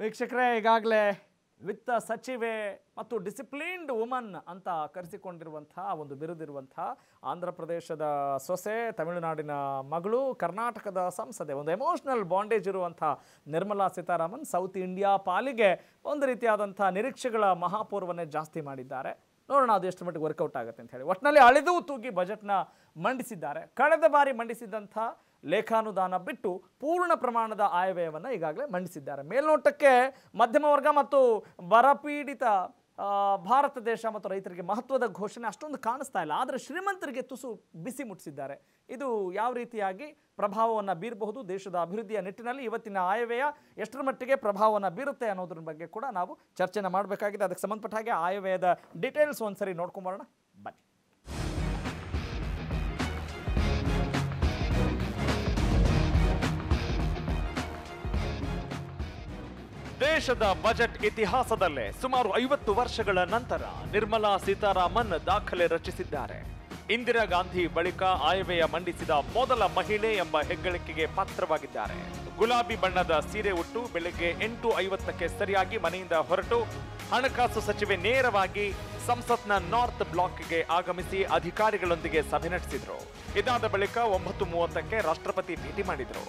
ವೀಕ್ಷಕರೇ ಈಗಾಗಲೇ ವಿತ್ತ ಸಚಿವೆ ಮತ್ತು ಡಿಸಿಪ್ಲೀನ್ಡ್ ವುಮನ್ ಅಂತ ಕರೆಸಿಕೊಂಡಿರುವಂಥ ಒಂದು ಬಿರುದಿರುವಂಥ ಆಂಧ್ರ ಪ್ರದೇಶದ ಸೊಸೆ ತಮಿಳುನಾಡಿನ ಮಗಳು ಕರ್ನಾಟಕದ ಸಂಸದೆ ಒಂದು ಎಮೋಷ್ನಲ್ ಬಾಂಡೇಜ್ ಇರುವಂಥ ನಿರ್ಮಲಾ ಸೀತಾರಾಮನ್ ಸೌತ್ ಇಂಡಿಯಾ ಪಾಲಿಗೆ ಒಂದು ರೀತಿಯಾದಂಥ ನಿರೀಕ್ಷೆಗಳ ಮಹಾಪೂರ್ವನೇ ಜಾಸ್ತಿ ಮಾಡಿದ್ದಾರೆ ನೋಡೋಣ ಅದು ಎಷ್ಟು ಮಟ್ಟಿಗೆ ವರ್ಕೌಟ್ ಆಗುತ್ತೆ ಅಂತ ಹೇಳಿ ಒಟ್ಟಿನಲ್ಲಿ ಅಳೆದು ತೂಗಿ ಬಜೆಟ್ನ ಮಂಡಿಸಿದ್ದಾರೆ ಕಳೆದ ಬಾರಿ ಮಂಡಿಸಿದಂಥ ಲೇಖಾನುದಾನ ಬಿಟ್ಟು ಪೂರ್ಣ ಪ್ರಮಾಣದ ಆಯವ್ಯಯವನ್ನು ಈಗಾಗಲೇ ಮಂಡಿಸಿದ್ದಾರೆ ಮೇಲ್ನೋಟಕ್ಕೆ ಮಧ್ಯಮ ವರ್ಗ ಮತ್ತು ಬರಪೀಡಿತ ಭಾರತ ದೇಶ ಮತ್ತು ರೈತರಿಗೆ ಮಹತ್ವದ ಘೋಷಣೆ ಅಷ್ಟೊಂದು ಕಾಣಿಸ್ತಾ ಇಲ್ಲ ಆದರೆ ಶ್ರೀಮಂತರಿಗೆ ತುಸು ಬಿಸಿ ಮುಟ್ಟಿಸಿದ್ದಾರೆ ಇದು ಯಾವ ರೀತಿಯಾಗಿ ಪ್ರಭಾವವನ್ನು ಬೀರಬಹುದು ದೇಶದ ಅಭಿವೃದ್ಧಿಯ ನಿಟ್ಟಿನಲ್ಲಿ ಇವತ್ತಿನ ಆಯವ್ಯಯ ಎಷ್ಟರ ಮಟ್ಟಿಗೆ ಪ್ರಭಾವವನ್ನು ಬೀರುತ್ತೆ ಅನ್ನೋದ್ರ ಬಗ್ಗೆ ಕೂಡ ನಾವು ಚರ್ಚೆನ ಮಾಡಬೇಕಾಗಿದೆ ಅದಕ್ಕೆ ಸಂಬಂಧಪಟ್ಟ ಹಾಗೆ ಆಯವ್ಯಯದ ಡೀಟೇಲ್ಸ್ ಒಂದು ಸರಿ ನೋಡ್ಕೊಂಬರೋಣ ದೇಶದ ಬಜೆಟ್ ಇತಿಹಾಸದಲ್ಲೇ ಸುಮಾರು ಐವತ್ತು ವರ್ಷಗಳ ನಂತರ ನಿರ್ಮಲಾ ಸೀತಾರಾಮನ್ ದಾಖಲೆ ರಚಿಸಿದ್ದಾರೆ ಇಂದಿರಾ ಗಾಂಧಿ ಬಳಿಕ ಆಯವ್ಯಯ ಮಂಡಿಸಿದ ಮೊದಲ ಮಹಿಳೆ ಎಂಬ ಹೆಗ್ಗಳಿಕೆಗೆ ಪಾತ್ರವಾಗಿದ್ದಾರೆ ಗುಲಾಬಿ ಬಣ್ಣದ ಸೀರೆ ಉಟ್ಟು ಬೆಳಗ್ಗೆ ಎಂಟು ಐವತ್ತಕ್ಕೆ ಸರಿಯಾಗಿ ಮನೆಯಿಂದ ಹೊರಟು ಹಣಕಾಸು ಸಚಿವೆ ನೇರವಾಗಿ ಸಂಸತ್ನ ನಾರ್ತ್ ಬ್ಲಾಕ್ಗೆ ಆಗಮಿಸಿ ಅಧಿಕಾರಿಗಳೊಂದಿಗೆ ಸಭೆ ನಡೆಸಿದರು ಇದಾದ ಬಳಿಕ ಒಂಬತ್ತು ಮೂವತ್ತಕ್ಕೆ ರಾಷ್ಟ್ರಪತಿ ಭೇಟಿ ಮಾಡಿದರು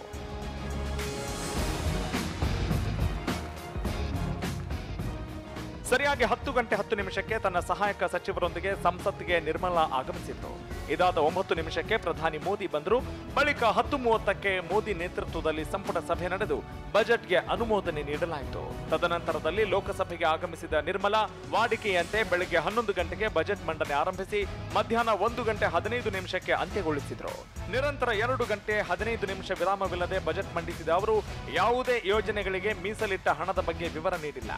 ಸರಿಯಾಗಿ ಹತ್ತು ಗಂಟೆ ಹತ್ತು ನಿಮಿಷಕ್ಕೆ ತನ್ನ ಸಹಾಯಕ ಸಚಿವರೊಂದಿಗೆ ಸಂಸತ್ಗೆ ನಿರ್ಮಲಾ ಆಗಮಿಸಿತ್ತು ಇದಾದ ಒಂಬತ್ತು ನಿಮಿಷಕ್ಕೆ ಪ್ರಧಾನಿ ಮೋದಿ ಬಂದರು ಬಳಿಕ ಹತ್ತು ಮೂವತ್ತಕ್ಕೆ ಮೋದಿ ನೇತೃತ್ವದಲ್ಲಿ ಸಂಪುಟ ಸಭೆ ನಡೆದು ಬಜೆಟ್ಗೆ ಅನುಮೋದನೆ ನೀಡಲಾಯಿತು ತದನಂತರದಲ್ಲಿ ಲೋಕಸಭೆಗೆ ಆಗಮಿಸಿದ ನಿರ್ಮಲಾ ವಾಡಿಕೆಯಂತೆ ಬೆಳಗ್ಗೆ ಹನ್ನೊಂದು ಗಂಟೆಗೆ ಬಜೆಟ್ ಮಂಡನೆ ಆರಂಭಿಸಿ ಮಧ್ಯಾಹ್ನ ಒಂದು ಗಂಟೆ ಹದಿನೈದು ನಿಮಿಷಕ್ಕೆ ಅಂತ್ಯಗೊಳಿಸಿದರು ನಿರಂತರ ಎರಡು ಗಂಟೆ ಹದಿನೈದು ನಿಮಿಷ ವಿರಾಮವಿಲ್ಲದೆ ಬಜೆಟ್ ಮಂಡಿಸಿದ ಅವರು ಯಾವುದೇ ಯೋಜನೆಗಳಿಗೆ ಮೀಸಲಿಟ್ಟ ಹಣದ ಬಗ್ಗೆ ವಿವರ ನೀಡಿಲ್ಲ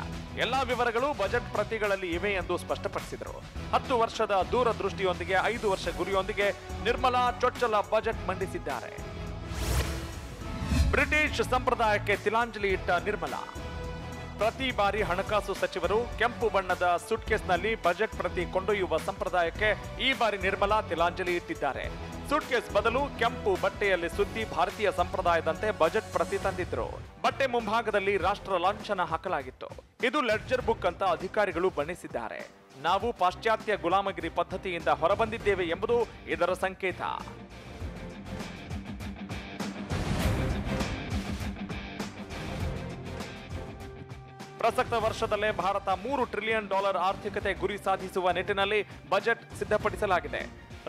ಎಲ್ಲಾ ವಿವರಗಳು ಬಜೆಟ್ ಪ್ರತಿಗಳಲ್ಲಿ ಇವೆ ಎಂದು ಸ್ಪಷ್ಟಪಡಿಸಿದರು ಹತ್ತು ವರ್ಷದ ದೂರದೃಷ್ಟಿಯೊಂದಿಗೆ ಐದು ವರ್ಷ ಗುರಿಯೊಂದಿಗೆ ನಿರ್ಮಲಾ ಚೊಚ್ಚಲ ಬಜೆಟ್ ಮಂಡಿಸಿದ್ದಾರೆ ಬ್ರಿಟಿಷ್ ಸಂಪ್ರದಾಯಕ್ಕೆ ತಿಲಾಂಜಲಿ ಇಟ್ಟ ನಿರ್ಮಲಾ ಪ್ರತಿ ಬಾರಿ ಹಣಕಾಸು ಸಚಿವರು ಕೆಂಪು ಬಣ್ಣದ ಸುಟ್ಕೇಸ್ನಲ್ಲಿ ಬಜೆಟ್ ಪ್ರತಿ ಕೊಂಡೊಯ್ಯುವ ಸಂಪ್ರದಾಯಕ್ಕೆ ಈ ಬಾರಿ ನಿರ್ಮಲಾ ತಿಲಾಂಜಲಿ ಇಟ್ಟಿದ್ದಾರೆ ಸುಟ್ಕೇಸ್ ಬದಲು ಕೆಂಪು ಬಟ್ಟೆಯಲ್ಲಿ ಸುದ್ದಿ ಭಾರತೀಯ ಸಂಪ್ರದಾಯದಂತೆ ಬಜೆಟ್ ಪ್ರತಿ ತಂದಿದ್ರು ಬಟ್ಟೆ ಮುಂಭಾಗದಲ್ಲಿ ರಾಷ್ಟ್ರ ಲಾಂಛನ ಹಾಕಲಾಗಿತ್ತು ಇದು ಲೆಡ್ಜರ್ ಬುಕ್ ಅಂತ ಅಧಿಕಾರಿಗಳು ಬಣ್ಣಿಸಿದ್ದಾರೆ ನಾವು ಪಾಶ್ಚಾತ್ಯ ಗುಲಾಮಗಿರಿ ಪದ್ಧತಿಯಿಂದ ಹೊರಬಂದಿದ್ದೇವೆ ಎಂಬುದು ಇದರ ಸಂಕೇತ ಪ್ರಸಕ್ತ ವರ್ಷದಲ್ಲೇ ಭಾರತ ಮೂರು ಟ್ರಿಲಿಯನ್ ಡಾಲರ್ ಆರ್ಥಿಕತೆ ಗುರಿ ಸಾಧಿಸುವ ನಿಟ್ಟಿನಲ್ಲಿ ಬಜೆಟ್ ಸಿದ್ಧಪಡಿಸಲಾಗಿದೆ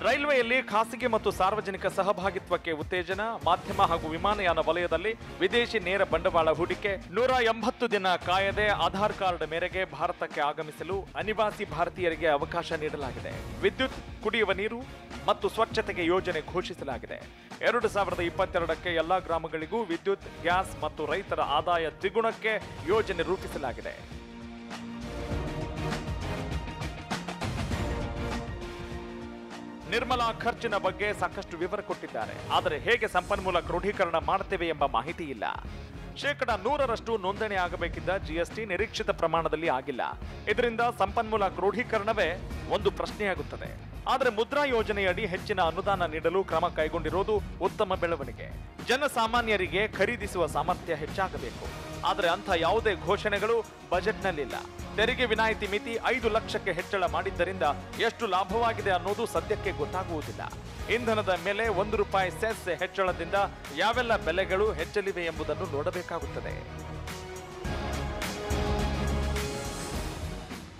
ರೈಲ್ವೆಯಲ್ಲಿ ಖಾಸಗಿ ಮತ್ತು ಸಾರ್ವಜನಿಕ ಸಹಭಾಗಿತ್ವಕ್ಕೆ ಉತ್ತೇಜನ ಮಾಧ್ಯಮ ಹಾಗೂ ವಿಮಾನಯಾನ ವಲಯದಲ್ಲಿ ವಿದೇಶಿ ನೇರ ಬಂಡವಾಳ ಹೂಡಿಕೆ ನೂರ ಎಂಬತ್ತು ದಿನ ಕಾಯದೆ ಆಧಾರ್ ಕಾರ್ಡ್ ಮೇರೆಗೆ ಭಾರತಕ್ಕೆ ಆಗಮಿಸಲು ಅನಿವಾಸಿ ಭಾರತೀಯರಿಗೆ ಅವಕಾಶ ನೀಡಲಾಗಿದೆ ವಿದ್ಯುತ್ ಕುಡಿಯುವ ನೀರು ಮತ್ತು ಸ್ವಚ್ಛತೆಗೆ ಯೋಜನೆ ಘೋಷಿಸಲಾಗಿದೆ ಎರಡು ಸಾವಿರದ ಇಪ್ಪತ್ತೆರಡಕ್ಕೆ ಎಲ್ಲಾ ಗ್ರಾಮಗಳಿಗೂ ವಿದ್ಯುತ್ ಗ್ಯಾಸ್ ಮತ್ತು ರೈತರ ಆದಾಯ ದ್ವಿಗುಣಕ್ಕೆ ಯೋಜನೆ ರೂಪಿಸಲಾಗಿದೆ ನಿರ್ಮಲಾ ಖರ್ಚಿನ ಬಗ್ಗೆ ಸಾಕಷ್ಟು ವಿವರ ಕೊಟ್ಟಿದ್ದಾರೆ ಆದರೆ ಹೇಗೆ ಸಂಪನ್ಮೂಲ ಕ್ರೋಢೀಕರಣ ಮಾಡ್ತೇವೆ ಎಂಬ ಮಾಹಿತಿ ಇಲ್ಲ ಶೇಕಡ ನೂರರಷ್ಟು ನೋಂದಣಿ ಆಗಬೇಕಿದ್ದ ಜಿಎಸ್ಟಿ ನಿರೀಕ್ಷಿತ ಪ್ರಮಾಣದಲ್ಲಿ ಆಗಿಲ್ಲ ಇದರಿಂದ ಸಂಪನ್ಮೂಲ ಕ್ರೋಢೀಕರಣವೇ ಒಂದು ಪ್ರಶ್ನೆಯಾಗುತ್ತದೆ ಆದರೆ ಮುದ್ರಾ ಯೋಜನೆಯಡಿ ಹೆಚ್ಚಿನ ಅನುದಾನ ನೀಡಲು ಕ್ರಮ ಕೈಗೊಂಡಿರುವುದು ಉತ್ತಮ ಬೆಳವಣಿಗೆ ಜನಸಾಮಾನ್ಯರಿಗೆ ಖರೀದಿಸುವ ಸಾಮರ್ಥ್ಯ ಹೆಚ್ಚಾಗಬೇಕು ಆದರೆ ಅಂಥ ಯಾವುದೇ ಘೋಷಣೆಗಳು ಬಜೆಟ್ನಲ್ಲಿಲ್ಲ ತೆರಿಗೆ ವಿನಾಯಿತಿ ಮಿತಿ ಐದು ಲಕ್ಷಕ್ಕೆ ಹೆಚ್ಚಳ ಮಾಡಿದ್ದರಿಂದ ಎಷ್ಟು ಲಾಭವಾಗಿದೆ ಅನ್ನೋದು ಸದ್ಯಕ್ಕೆ ಗೊತ್ತಾಗುವುದಿಲ್ಲ ಇಂಧನದ ಮೇಲೆ ಒಂದು ರೂಪಾಯಿ ಸೆಸ್ ಹೆಚ್ಚಳದಿಂದ ಯಾವೆಲ್ಲ ಬೆಲೆಗಳು ಹೆಚ್ಚಲಿವೆ ಎಂಬುದನ್ನು ನೋಡಬೇಕಾಗುತ್ತದೆ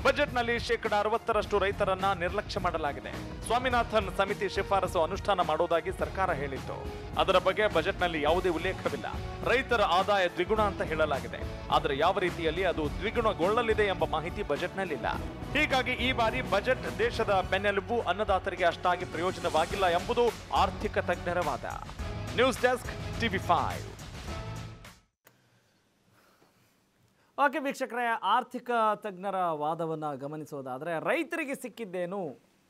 ಬಜೆಟ್ನಲ್ಲಿ ಶೇಕಡಾ ಅರವತ್ತರಷ್ಟು ರೈತರನ್ನ ನಿರ್ಲಕ್ಷ್ಯ ಮಾಡಲಾಗಿದೆ ಸ್ವಾಮಿನಾಥನ್ ಸಮಿತಿ ಶಿಫಾರಸು ಅನುಷ್ಠಾನ ಮಾಡುವುದಾಗಿ ಸರ್ಕಾರ ಹೇಳಿತ್ತು ಅದರ ಬಗ್ಗೆ ಬಜೆಟ್ನಲ್ಲಿ ಯಾವುದೇ ಉಲ್ಲೇಖವಿಲ್ಲ ರೈತರ ಆದಾಯ ದ್ವಿಗುಣ ಅಂತ ಹೇಳಲಾಗಿದೆ ಆದರೆ ಯಾವ ರೀತಿಯಲ್ಲಿ ಅದು ದ್ವಿಗುಣಗೊಳ್ಳಲಿದೆ ಎಂಬ ಮಾಹಿತಿ ಬಜೆಟ್ನಲ್ಲಿಲ್ಲ ಹೀಗಾಗಿ ಈ ಬಾರಿ ಬಜೆಟ್ ದೇಶದ ಬೆನ್ನೆಲುಬು ಅನ್ನದಾತರಿಗೆ ಅಷ್ಟಾಗಿ ಪ್ರಯೋಜನವಾಗಿಲ್ಲ ಎಂಬುದು ಆರ್ಥಿಕ ತಜ್ಞರ ವಾದ news desk TV five okay ವೀಕ್ಷಕರೇ ಆರ್ಥಿಕ ತಜ್ಞರ ವಾದವನ್ನು ಗಮನಿಸೋದಾದರೆ ರೈತರಿಗೆ ಸಿಕ್ಕಿದ್ದೇನು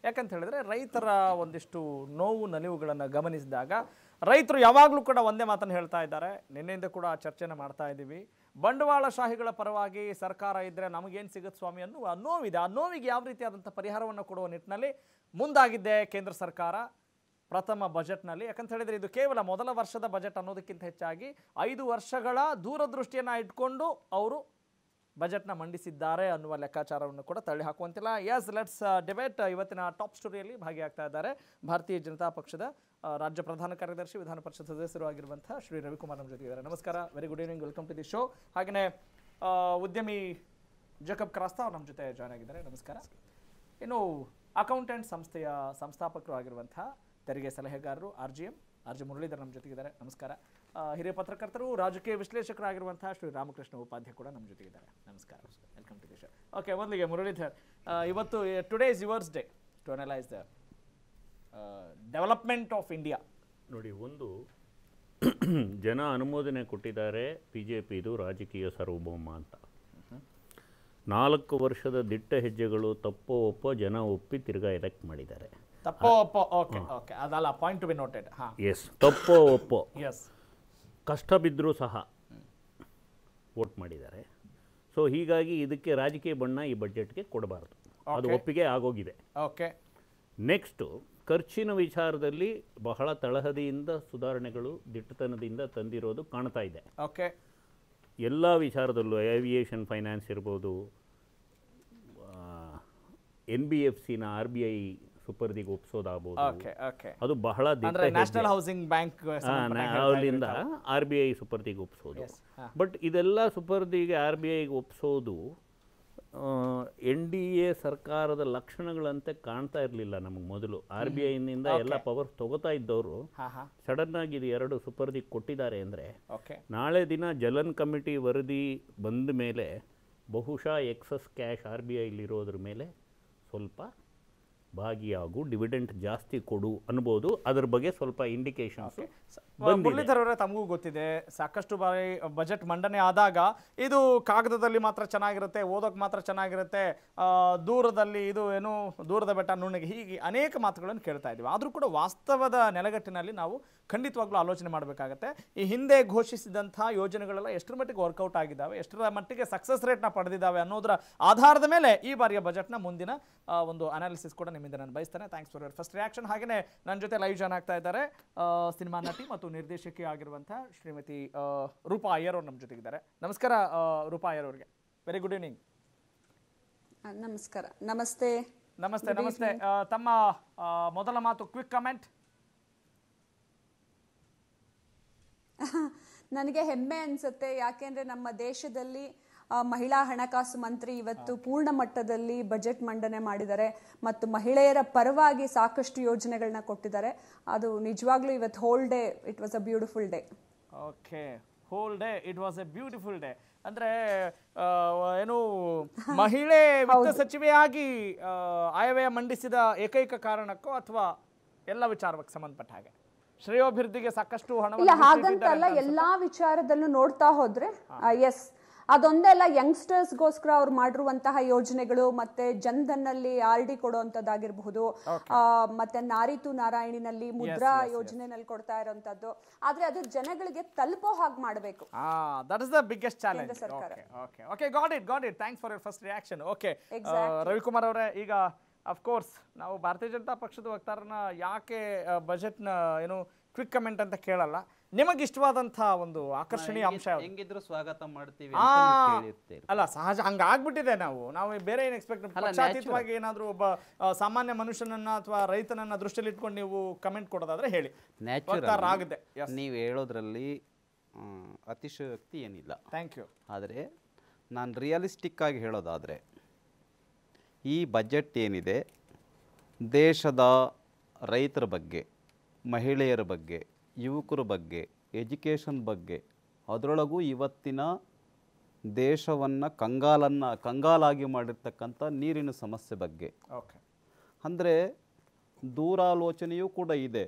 ಯಾಕಂತ ಹೇಳಿದ್ರೆ ರೈತರ ಒಂದಿಷ್ಟು ನೋವು ನಲಿವುಗಳನ್ನು ಗಮನಿಸಿದಾಗ ರೈತರು ಯಾವಾಗಲೂ ಕೂಡ ಒಂದೇ ಮಾತನ್ನು ಹೇಳ್ತಾ ಇದ್ದಾರೆ ನಿನ್ನೆಯಿಂದ ಕೂಡ ಚರ್ಚೆನ ಮಾಡ್ತಾ ಇದ್ದೀವಿ ಬಂಡವಾಳಶಾಹಿಗಳ ಪರವಾಗಿ ಸರ್ಕಾರ ಇದ್ದರೆ ನಮಗೇನು ಸಿಗುತ್ತೆ ಸ್ವಾಮಿ ಅನ್ನುವ ನೋವಿದೆ ಆ ನೋವಿಗೆ ಯಾವ ರೀತಿಯಾದಂಥ ಪರಿಹಾರವನ್ನು ಕೊಡುವ ನಿಟ್ಟಿನಲ್ಲಿ ಮುಂದಾಗಿದ್ದೆ ಕೇಂದ್ರ ಸರ್ಕಾರ ಪ್ರಥಮ ಬಜೆಟ್ನಲ್ಲಿ ಯಾಕಂತ ಹೇಳಿದರೆ ಇದು ಕೇವಲ ಮೊದಲ ವರ್ಷದ ಬಜೆಟ್ ಅನ್ನೋದಕ್ಕಿಂತ ಹೆಚ್ಚಾಗಿ ಐದು ವರ್ಷಗಳ ದೂರದೃಷ್ಟಿಯನ್ನು ಇಟ್ಕೊಂಡು ಅವರು ಬಜೆಟ್ನ ಮಂಡಿಸಿದ್ದಾರೆ ಅನ್ನುವ ಲೆಕ್ಕಾಚಾರವನ್ನು ಕೂಡ ತಳ್ಳಿ ಹಾಕುವಂತಿಲ್ಲ yes let's debate uh, uh, ಇವತ್ತಿನ ಟಾಪ್ ಸ್ಟೋರಿಯಲ್ಲಿ ಭಾಗಿಯಾಗ್ತಾ ಇದ್ದಾರೆ ಭಾರತೀಯ ಜನತಾ ಪಕ್ಷದ uh, ರಾಜ್ಯ ಪ್ರಧಾನ ಕಾರ್ಯದರ್ಶಿ ವಿಧಾನ ಪರಿಷತ್ ಸದಸ್ಯರು ಆಗಿರುವಂತಹ ಶ್ರೀ ರವಿಕುಮಾರ್ ನಮ್ಮ ಜೊತೆ ನಮಸ್ಕಾರ very good evening welcome to the show ಹಾಗೆಯೇ ಉದ್ಯಮಿ ಜಕಬ್ ಕ್ರಾಸ್ತಾ ಅವ್ರು ನಮ್ಮ ಜೊತೆ ಜಾಯ್ನ್ ಆಗಿದ್ದಾರೆ ನಮಸ್ಕಾರ ಇನ್ನು ಅಕೌಂಟೆಂಟ್ ಸಂಸ್ಥೆಯ ಸಂಸ್ಥಾಪಕರು ಆಗಿರುವಂತಹ ತೆರಿಗೆ ಸಲಹೆಗಾರರು R G M R G Muralidhar ನಮ್ಮ ಜೊತೆಗಿದ್ದಾರೆ ನಮಸ್ಕಾರ ಹಿರಿಯ ಪತ್ರಕರ್ತರು ರಾಜಕೀಯ ವಿಶ್ಲೇಷಕರಾಗಿರುವಂತಹ ಶ್ರೀ ರಾಮಕೃಷ್ಣ ಉಪಾಧ್ಯ ಕೂಡ ನಮ್ಮ ಜೊತೆಗಿದ್ದಾರೆ ನಮಸ್ಕಾರ welcome to the show okay ಮೊದಲಿಗೆ ಮುರಳೀಧರ್ ಇವತ್ತು today is yours day to analyse the development of India ನೋಡಿ ಒಂದು ಜನ ಅನುಮೋದನೆ ಕೊಟ್ಟಿದ್ದಾರೆ ಬಿ ಜೆ ಪಿದು ರಾಜಕೀಯ ಸಾರ್ವಭೌಮ ಅಂತ ನಾಲ್ಕು ವರ್ಷದ ದಿಟ್ಟ ಹೆಜ್ಜೆಗಳು ತಪ್ಪೋ ಒಪ್ಪೋ ಜನ ಒಪ್ಪಿ ತಿರ್ಗಾ ಎಲೆಕ್ಟ್ ಮಾಡಿದ್ದಾರೆ ತಪ್ಪೋ ಒಪ್ಪೋ ಓಕೆ ಓಕೆ ಅದಲ್ಲ point to be noted yes ತಪ್ಪೋ ಒಪ್ಪೋ ಎಸ್ ಕಷ್ಟ ಬಿದ್ದರೂ ಸಹ ವೋಟ್ ಮಾಡಿದ್ದಾರೆ ಸೊ ಹೀಗಾಗಿ ಇದಕ್ಕೆ ರಾಜಕೀಯ ಬಣ್ಣ ಈ ಬಜೆಟ್ಗೆ ಕೊಡಬಾರದು ಅದು ಒಪ್ಪಿಗೆ ಆಗೋಗಿದೆ ಓಕೆ ನೆಕ್ಸ್ಟು ಖರ್ಚಿನ ವಿಚಾರದಲ್ಲಿ ಬಹಳ ತಳಹದಿಯಿಂದ ಸುಧಾರಣೆಗಳು ದಿಟ್ಟತನದಿಂದ ತಂದಿರೋದು ಕಾಣ್ತಾ ಇದೆ ಓಕೆ ಎಲ್ಲ ವಿಚಾರದಲ್ಲೂ ಏವಿಯೇಷನ್ ಫೈನಾನ್ಸ್ ಇರ್ಬೋದು ಎನ್ ಬಿ ಎಫ್ ಸಿನ ಆರ್ ಬಿ ಐ ಸುಪರ್ದಿಗೆ ಒಪ್ಸೋದಾಗಬಹುದು ಅದು ಬಹಳ ನ್ಯಾಷನಲ್ ಹೌಸಿಂಗ್ ಬ್ಯಾಂಕ್ ಅಲ್ಲಿಂದ ಆರ್ ಬಿ ಐ ಸುಪರ್ದಿಗೆ ಒಪ್ಸೋದು ಬಟ್ ಇದೆಲ್ಲ ಸುಪರ್ದಿಗೆ ಆರ್ ಬಿ ಐಗೆ ಒಪ್ಸೋದು ಎನ್ ಡಿ ಎ ಸರ್ಕಾರದ ಲಕ್ಷಣಗಳಂತೆ ಕಾಣ್ತಾ ಇರಲಿಲ್ಲ ನಮಗೆ ಮೊದಲು ಆರ್ ಬಿ ಐನಿಂದ ಎಲ್ಲ ಪವರ್ ತಗೋತಾ ಇದ್ದವರು ಸಡನ್ ಆಗಿ ಇದು ಎರಡು ಸುಪರ್ದಿ ಕೊಟ್ಟಿದ್ದಾರೆ ಅಂದರೆ ನಾಳೆ ದಿನ ಜಲನ್ ಕಮಿಟಿ ವರದಿ ಬಂದ ಮೇಲೆ ಬಹುಶಃ ಎಕ್ಸಸ್ ಕ್ಯಾಶ್ ಆರ್ ಬಿ ಐಲಿರೋದ್ರ ಮೇಲೆ ಸ್ವಲ್ಪ ಭಾಗಿಯಾಗು ಡಿವಿಡೆಂಟ್ ಜಾಸ್ತಿ ಕೊಡು ಅನ್ಬೋದು ಅದ್ರ ಬಗ್ಗೆ ಸ್ವಲ್ಪ ಇಂಡಿಕೇಶನ್ಸು ಮುರಳೀಧರ್ ತಮಗೂ ಗೊತ್ತಿದೆ ಸಾಕಷ್ಟು ಬಾರಿ ಬಜೆಟ್ ಮಂಡನೆ ಆದಾಗ ಇದು ಕಾಗದದಲ್ಲಿ ಮಾತ್ರ ಚೆನ್ನಾಗಿರುತ್ತೆ ಓದೋಕೆ ಮಾತ್ರ ಚೆನ್ನಾಗಿರುತ್ತೆ ದೂರದಲ್ಲಿ ಇದು ಏನು ದೂರದ ಬೆಟ್ಟ ನುಣ್ಣಗೆ ಹೀಗೆ ಅನೇಕ ಮಾತುಗಳನ್ನು ಕೇಳ್ತಾ ಇದ್ದೀವಿ ಆದರೂ ಕೂಡ ವಾಸ್ತವದ ನೆಲೆಗಟ್ಟಿನಲ್ಲಿ ನಾವು ಖಂಡಿತವಾಗ್ಲೂ ಆಲೋಚನೆ ಮಾಡಬೇಕಾಗತ್ತೆ ಈ ಹಿಂದೆ ಘೋಷಿಸಿದಂಥ ಯೋಜನೆಗಳೆಲ್ಲ ಎಷ್ಟರ ಮಟ್ಟಿಗೆ ವರ್ಕೌಟ್ ಆಗಿದ್ದಾವೆ ಎಷ್ಟರ ಮಟ್ಟಿಗೆ ಸಕ್ಸಸ್ ರೇಟ್ನ ಪಡೆದಿದ್ದಾವೆ ಅನ್ನೋದರ ಆಧಾರದ ಮೇಲೆ ಈ ಬಾರಿಯ ಬಜೆಟ್ನ ಮುಂದಿನ ಒಂದು ಅನಾಲಿಸಿಸ್ ಕೂಡ ನಿಮ್ಮಿಂದ ನಾನು ಬಯಸ್ತೇನೆ thanks for your first reaction ಹಾಗೆಯೇ ನನ್ನ ಜೊತೆ ಲೈವ್ ಜಾಯ್ನ್ ಆಗ್ತಾ ಇದ್ದಾರೆ ಸಿನಿಮಾ ನಟಿ ಮತ್ತು ಮತ್ತು ನಿರ್ದೇಶಕಿ ಆಗಿರುವಂತಹ ಶ್ರೀಮತಿ ರೂಪಾ ಅಯ್ಯರ್ ಅವರು ನಮ್ಮ ಜೊತೆಗಿದ್ದಾರೆ ನಮಸ್ಕಾರ ರೂಪಾ ಅಯ್ಯರ್ ಅವರಿಗೆ ವೆರಿ ಗುಡ್ ಈವ್ನಿಂಗ್ ನಮಸ್ಕಾರ ನಮಸ್ತೆ ನಮಸ್ತೆ ನಮಸ್ತೆ ತಮ್ಮ ಮೊದಲ ಮಾತು ಕ್ವಿಕ್ ಕಮೆಂಟ್ ನನಗೆ ಹೆಮ್ಮೆ ಅನ್ಸುತ್ತೆ ಯಾಕೆಂದ್ರೆ ನಮ್ಮ ದೇಶದಲ್ಲಿ ಮಹಿಳಾ ಹಣಕಾಸು ಮಂತ್ರಿ ಇವತ್ತು ಪೂರ್ಣ ಮಟ್ಟದಲ್ಲಿ ಬಜೆಟ್ ಮಂಡನೆ ಮಾಡಿದ್ದಾರೆ ಮತ್ತು ಮಹಿಳೆಯರ ಪರವಾಗಿ ಸಾಕಷ್ಟು ಯೋಜನೆಗಳನ್ನ ಕೊಟ್ಟಿದ್ದಾರೆ ಅದು ನಿಜವಾಗ್ಲೂ ಇವತ್ತು whole day it was a beautiful day okay whole day it was a beautiful day ಅಂದ್ರೆ ಏನು ಮಹಿಳೆ ವಿತ್ತ ಸಚಿವೆಯಾಗಿ ಆಯವ್ಯಯ ಮಂಡಿಸಿದ ಏಕೈಕ ಕಾರಣಕ್ಕೋ ಅಥವಾ ಎಲ್ಲ ವಿಚಾರವಾಗಿ ಸಂಬಂಧಪಟ್ಟ ಹಾಗೆ ಶ್ರೇಯೋಭಿವೃದ್ಧಿಗೆ ಸಾಕಷ್ಟು ಹಣ ಇಲ್ಲ ಹಾಗಂತಲ್ಲ ಎಲ್ಲಾ ವಿಚಾರದಲ್ಲೂ ನೋಡ್ತಾ ಹೋದ್ರೆ ಎಸ್ ಅದೊಂದೆಲ್ಲ ಯಂಗ್ಸ್ಟರ್ಸ್ಗೋಸ್ಕರ ಅವ್ರು ಮಾಡಿರುವಂತಹ ಯೋಜನೆಗಳು ಮತ್ತೆ ಜನ್ಧನ್ನಲ್ಲಿ ಆರ್ ಡಿ ಕೊಡುವಂತದ್ದಾಗಿರ್ಬಹುದು ಮತ್ತೆ ನಾರಿತು ನಾರಾಯಣಿನಲ್ಲಿ ಮುದ್ರಾ ಯೋಜನೆನಲ್ಲಿ ಕೊಡ್ತಾ ಇರುವಂತದ್ದು ಆದ್ರೆ ಅದು ಜನಗಳಿಗೆ ತಲುಪೋ ಹಾಗೆ ಮಾಡಬೇಕು ದಟ್ ಇಸ್ ಬಿಗ್ಗೆಸ್ಟ್ ಚಾಲೆಂಜ್ ಸರ್ಕಾರ okay okay got it got thanks for first reaction okay Ravikumar ಅವರೇ ಈಗ ಕೋರ್ಸ್ ನಾವು ಭಾರತೀಯ ಜನತಾ ಪಕ್ಷದ ವಕ್ತಾರನ ಯಾಕೆ ಬಜೆಟ್ನ ಏನು ಕ್ವಿಕ್ ಕಮೆಂಟ್ ಅಂತ ಕೇಳಲ್ಲ ನಿಮಗಿಷ್ಟವಾದಂತಹ ಒಂದು ಆಕರ್ಷಣೀಯ ಅಂಶ ಹೆಂಗಿದ್ರು ಸ್ವಾಗತ ಮಾಡ್ತೀವಿ ಅಲ್ಲ ಸಹಜ ಹಂಗಾಗ್ಬಿಟ್ಟಿದೆ ನಾವು ನಾವು ಬೇರೆ ಏನು ಎಕ್ಸ್ಪೆಕ್ಟ್ ಪಕ್ಷಾತೀತವಾಗಿ ಏನಾದರೂ ಒಬ್ಬ ಸಾಮಾನ್ಯ ಮನುಷ್ಯನನ್ನ ಅಥವಾ ರೈತನನ್ನ ದೃಷ್ಟಿಯಲ್ಲಿ ಇಟ್ಕೊಂಡು ನೀವು ಕಮೆಂಟ್ ಕೊಡೋದಾದ್ರೆ ಹೇಳಿ ನೀವು ಹೇಳೋದ್ರಲ್ಲಿ ಅತಿಶಯೋಕ್ತಿ ಏನಿಲ್ಲ ಥ್ಯಾಂಕ್ ಯು ಆದರೆ ನಾನು ರಿಯಲಿಸ್ಟಿಕ್ ಆಗಿ ಹೇಳೋದಾದರೆ ಈ ಬಜೆಟ್ ಏನಿದೆ ದೇಶದ ರೈತರ ಬಗ್ಗೆ ಮಹಿಳೆಯರ ಬಗ್ಗೆ ಯುವಕರ ಬಗ್ಗೆ ಎಜುಕೇಷನ್ ಬಗ್ಗೆ ಅದರೊಳಗೂ ಇವತ್ತಿನ ದೇಶವನ್ನು ಕಂಗಾಲನ್ನು ಕಂಗಾಲಾಗಿ ಮಾಡಿರ್ತಕ್ಕಂಥ ನೀರಿನ ಸಮಸ್ಯೆ ಬಗ್ಗೆ ಓಕೆ ಅಂದರೆ ದೂರಾಲೋಚನೆಯೂ ಕೂಡ ಇದೆ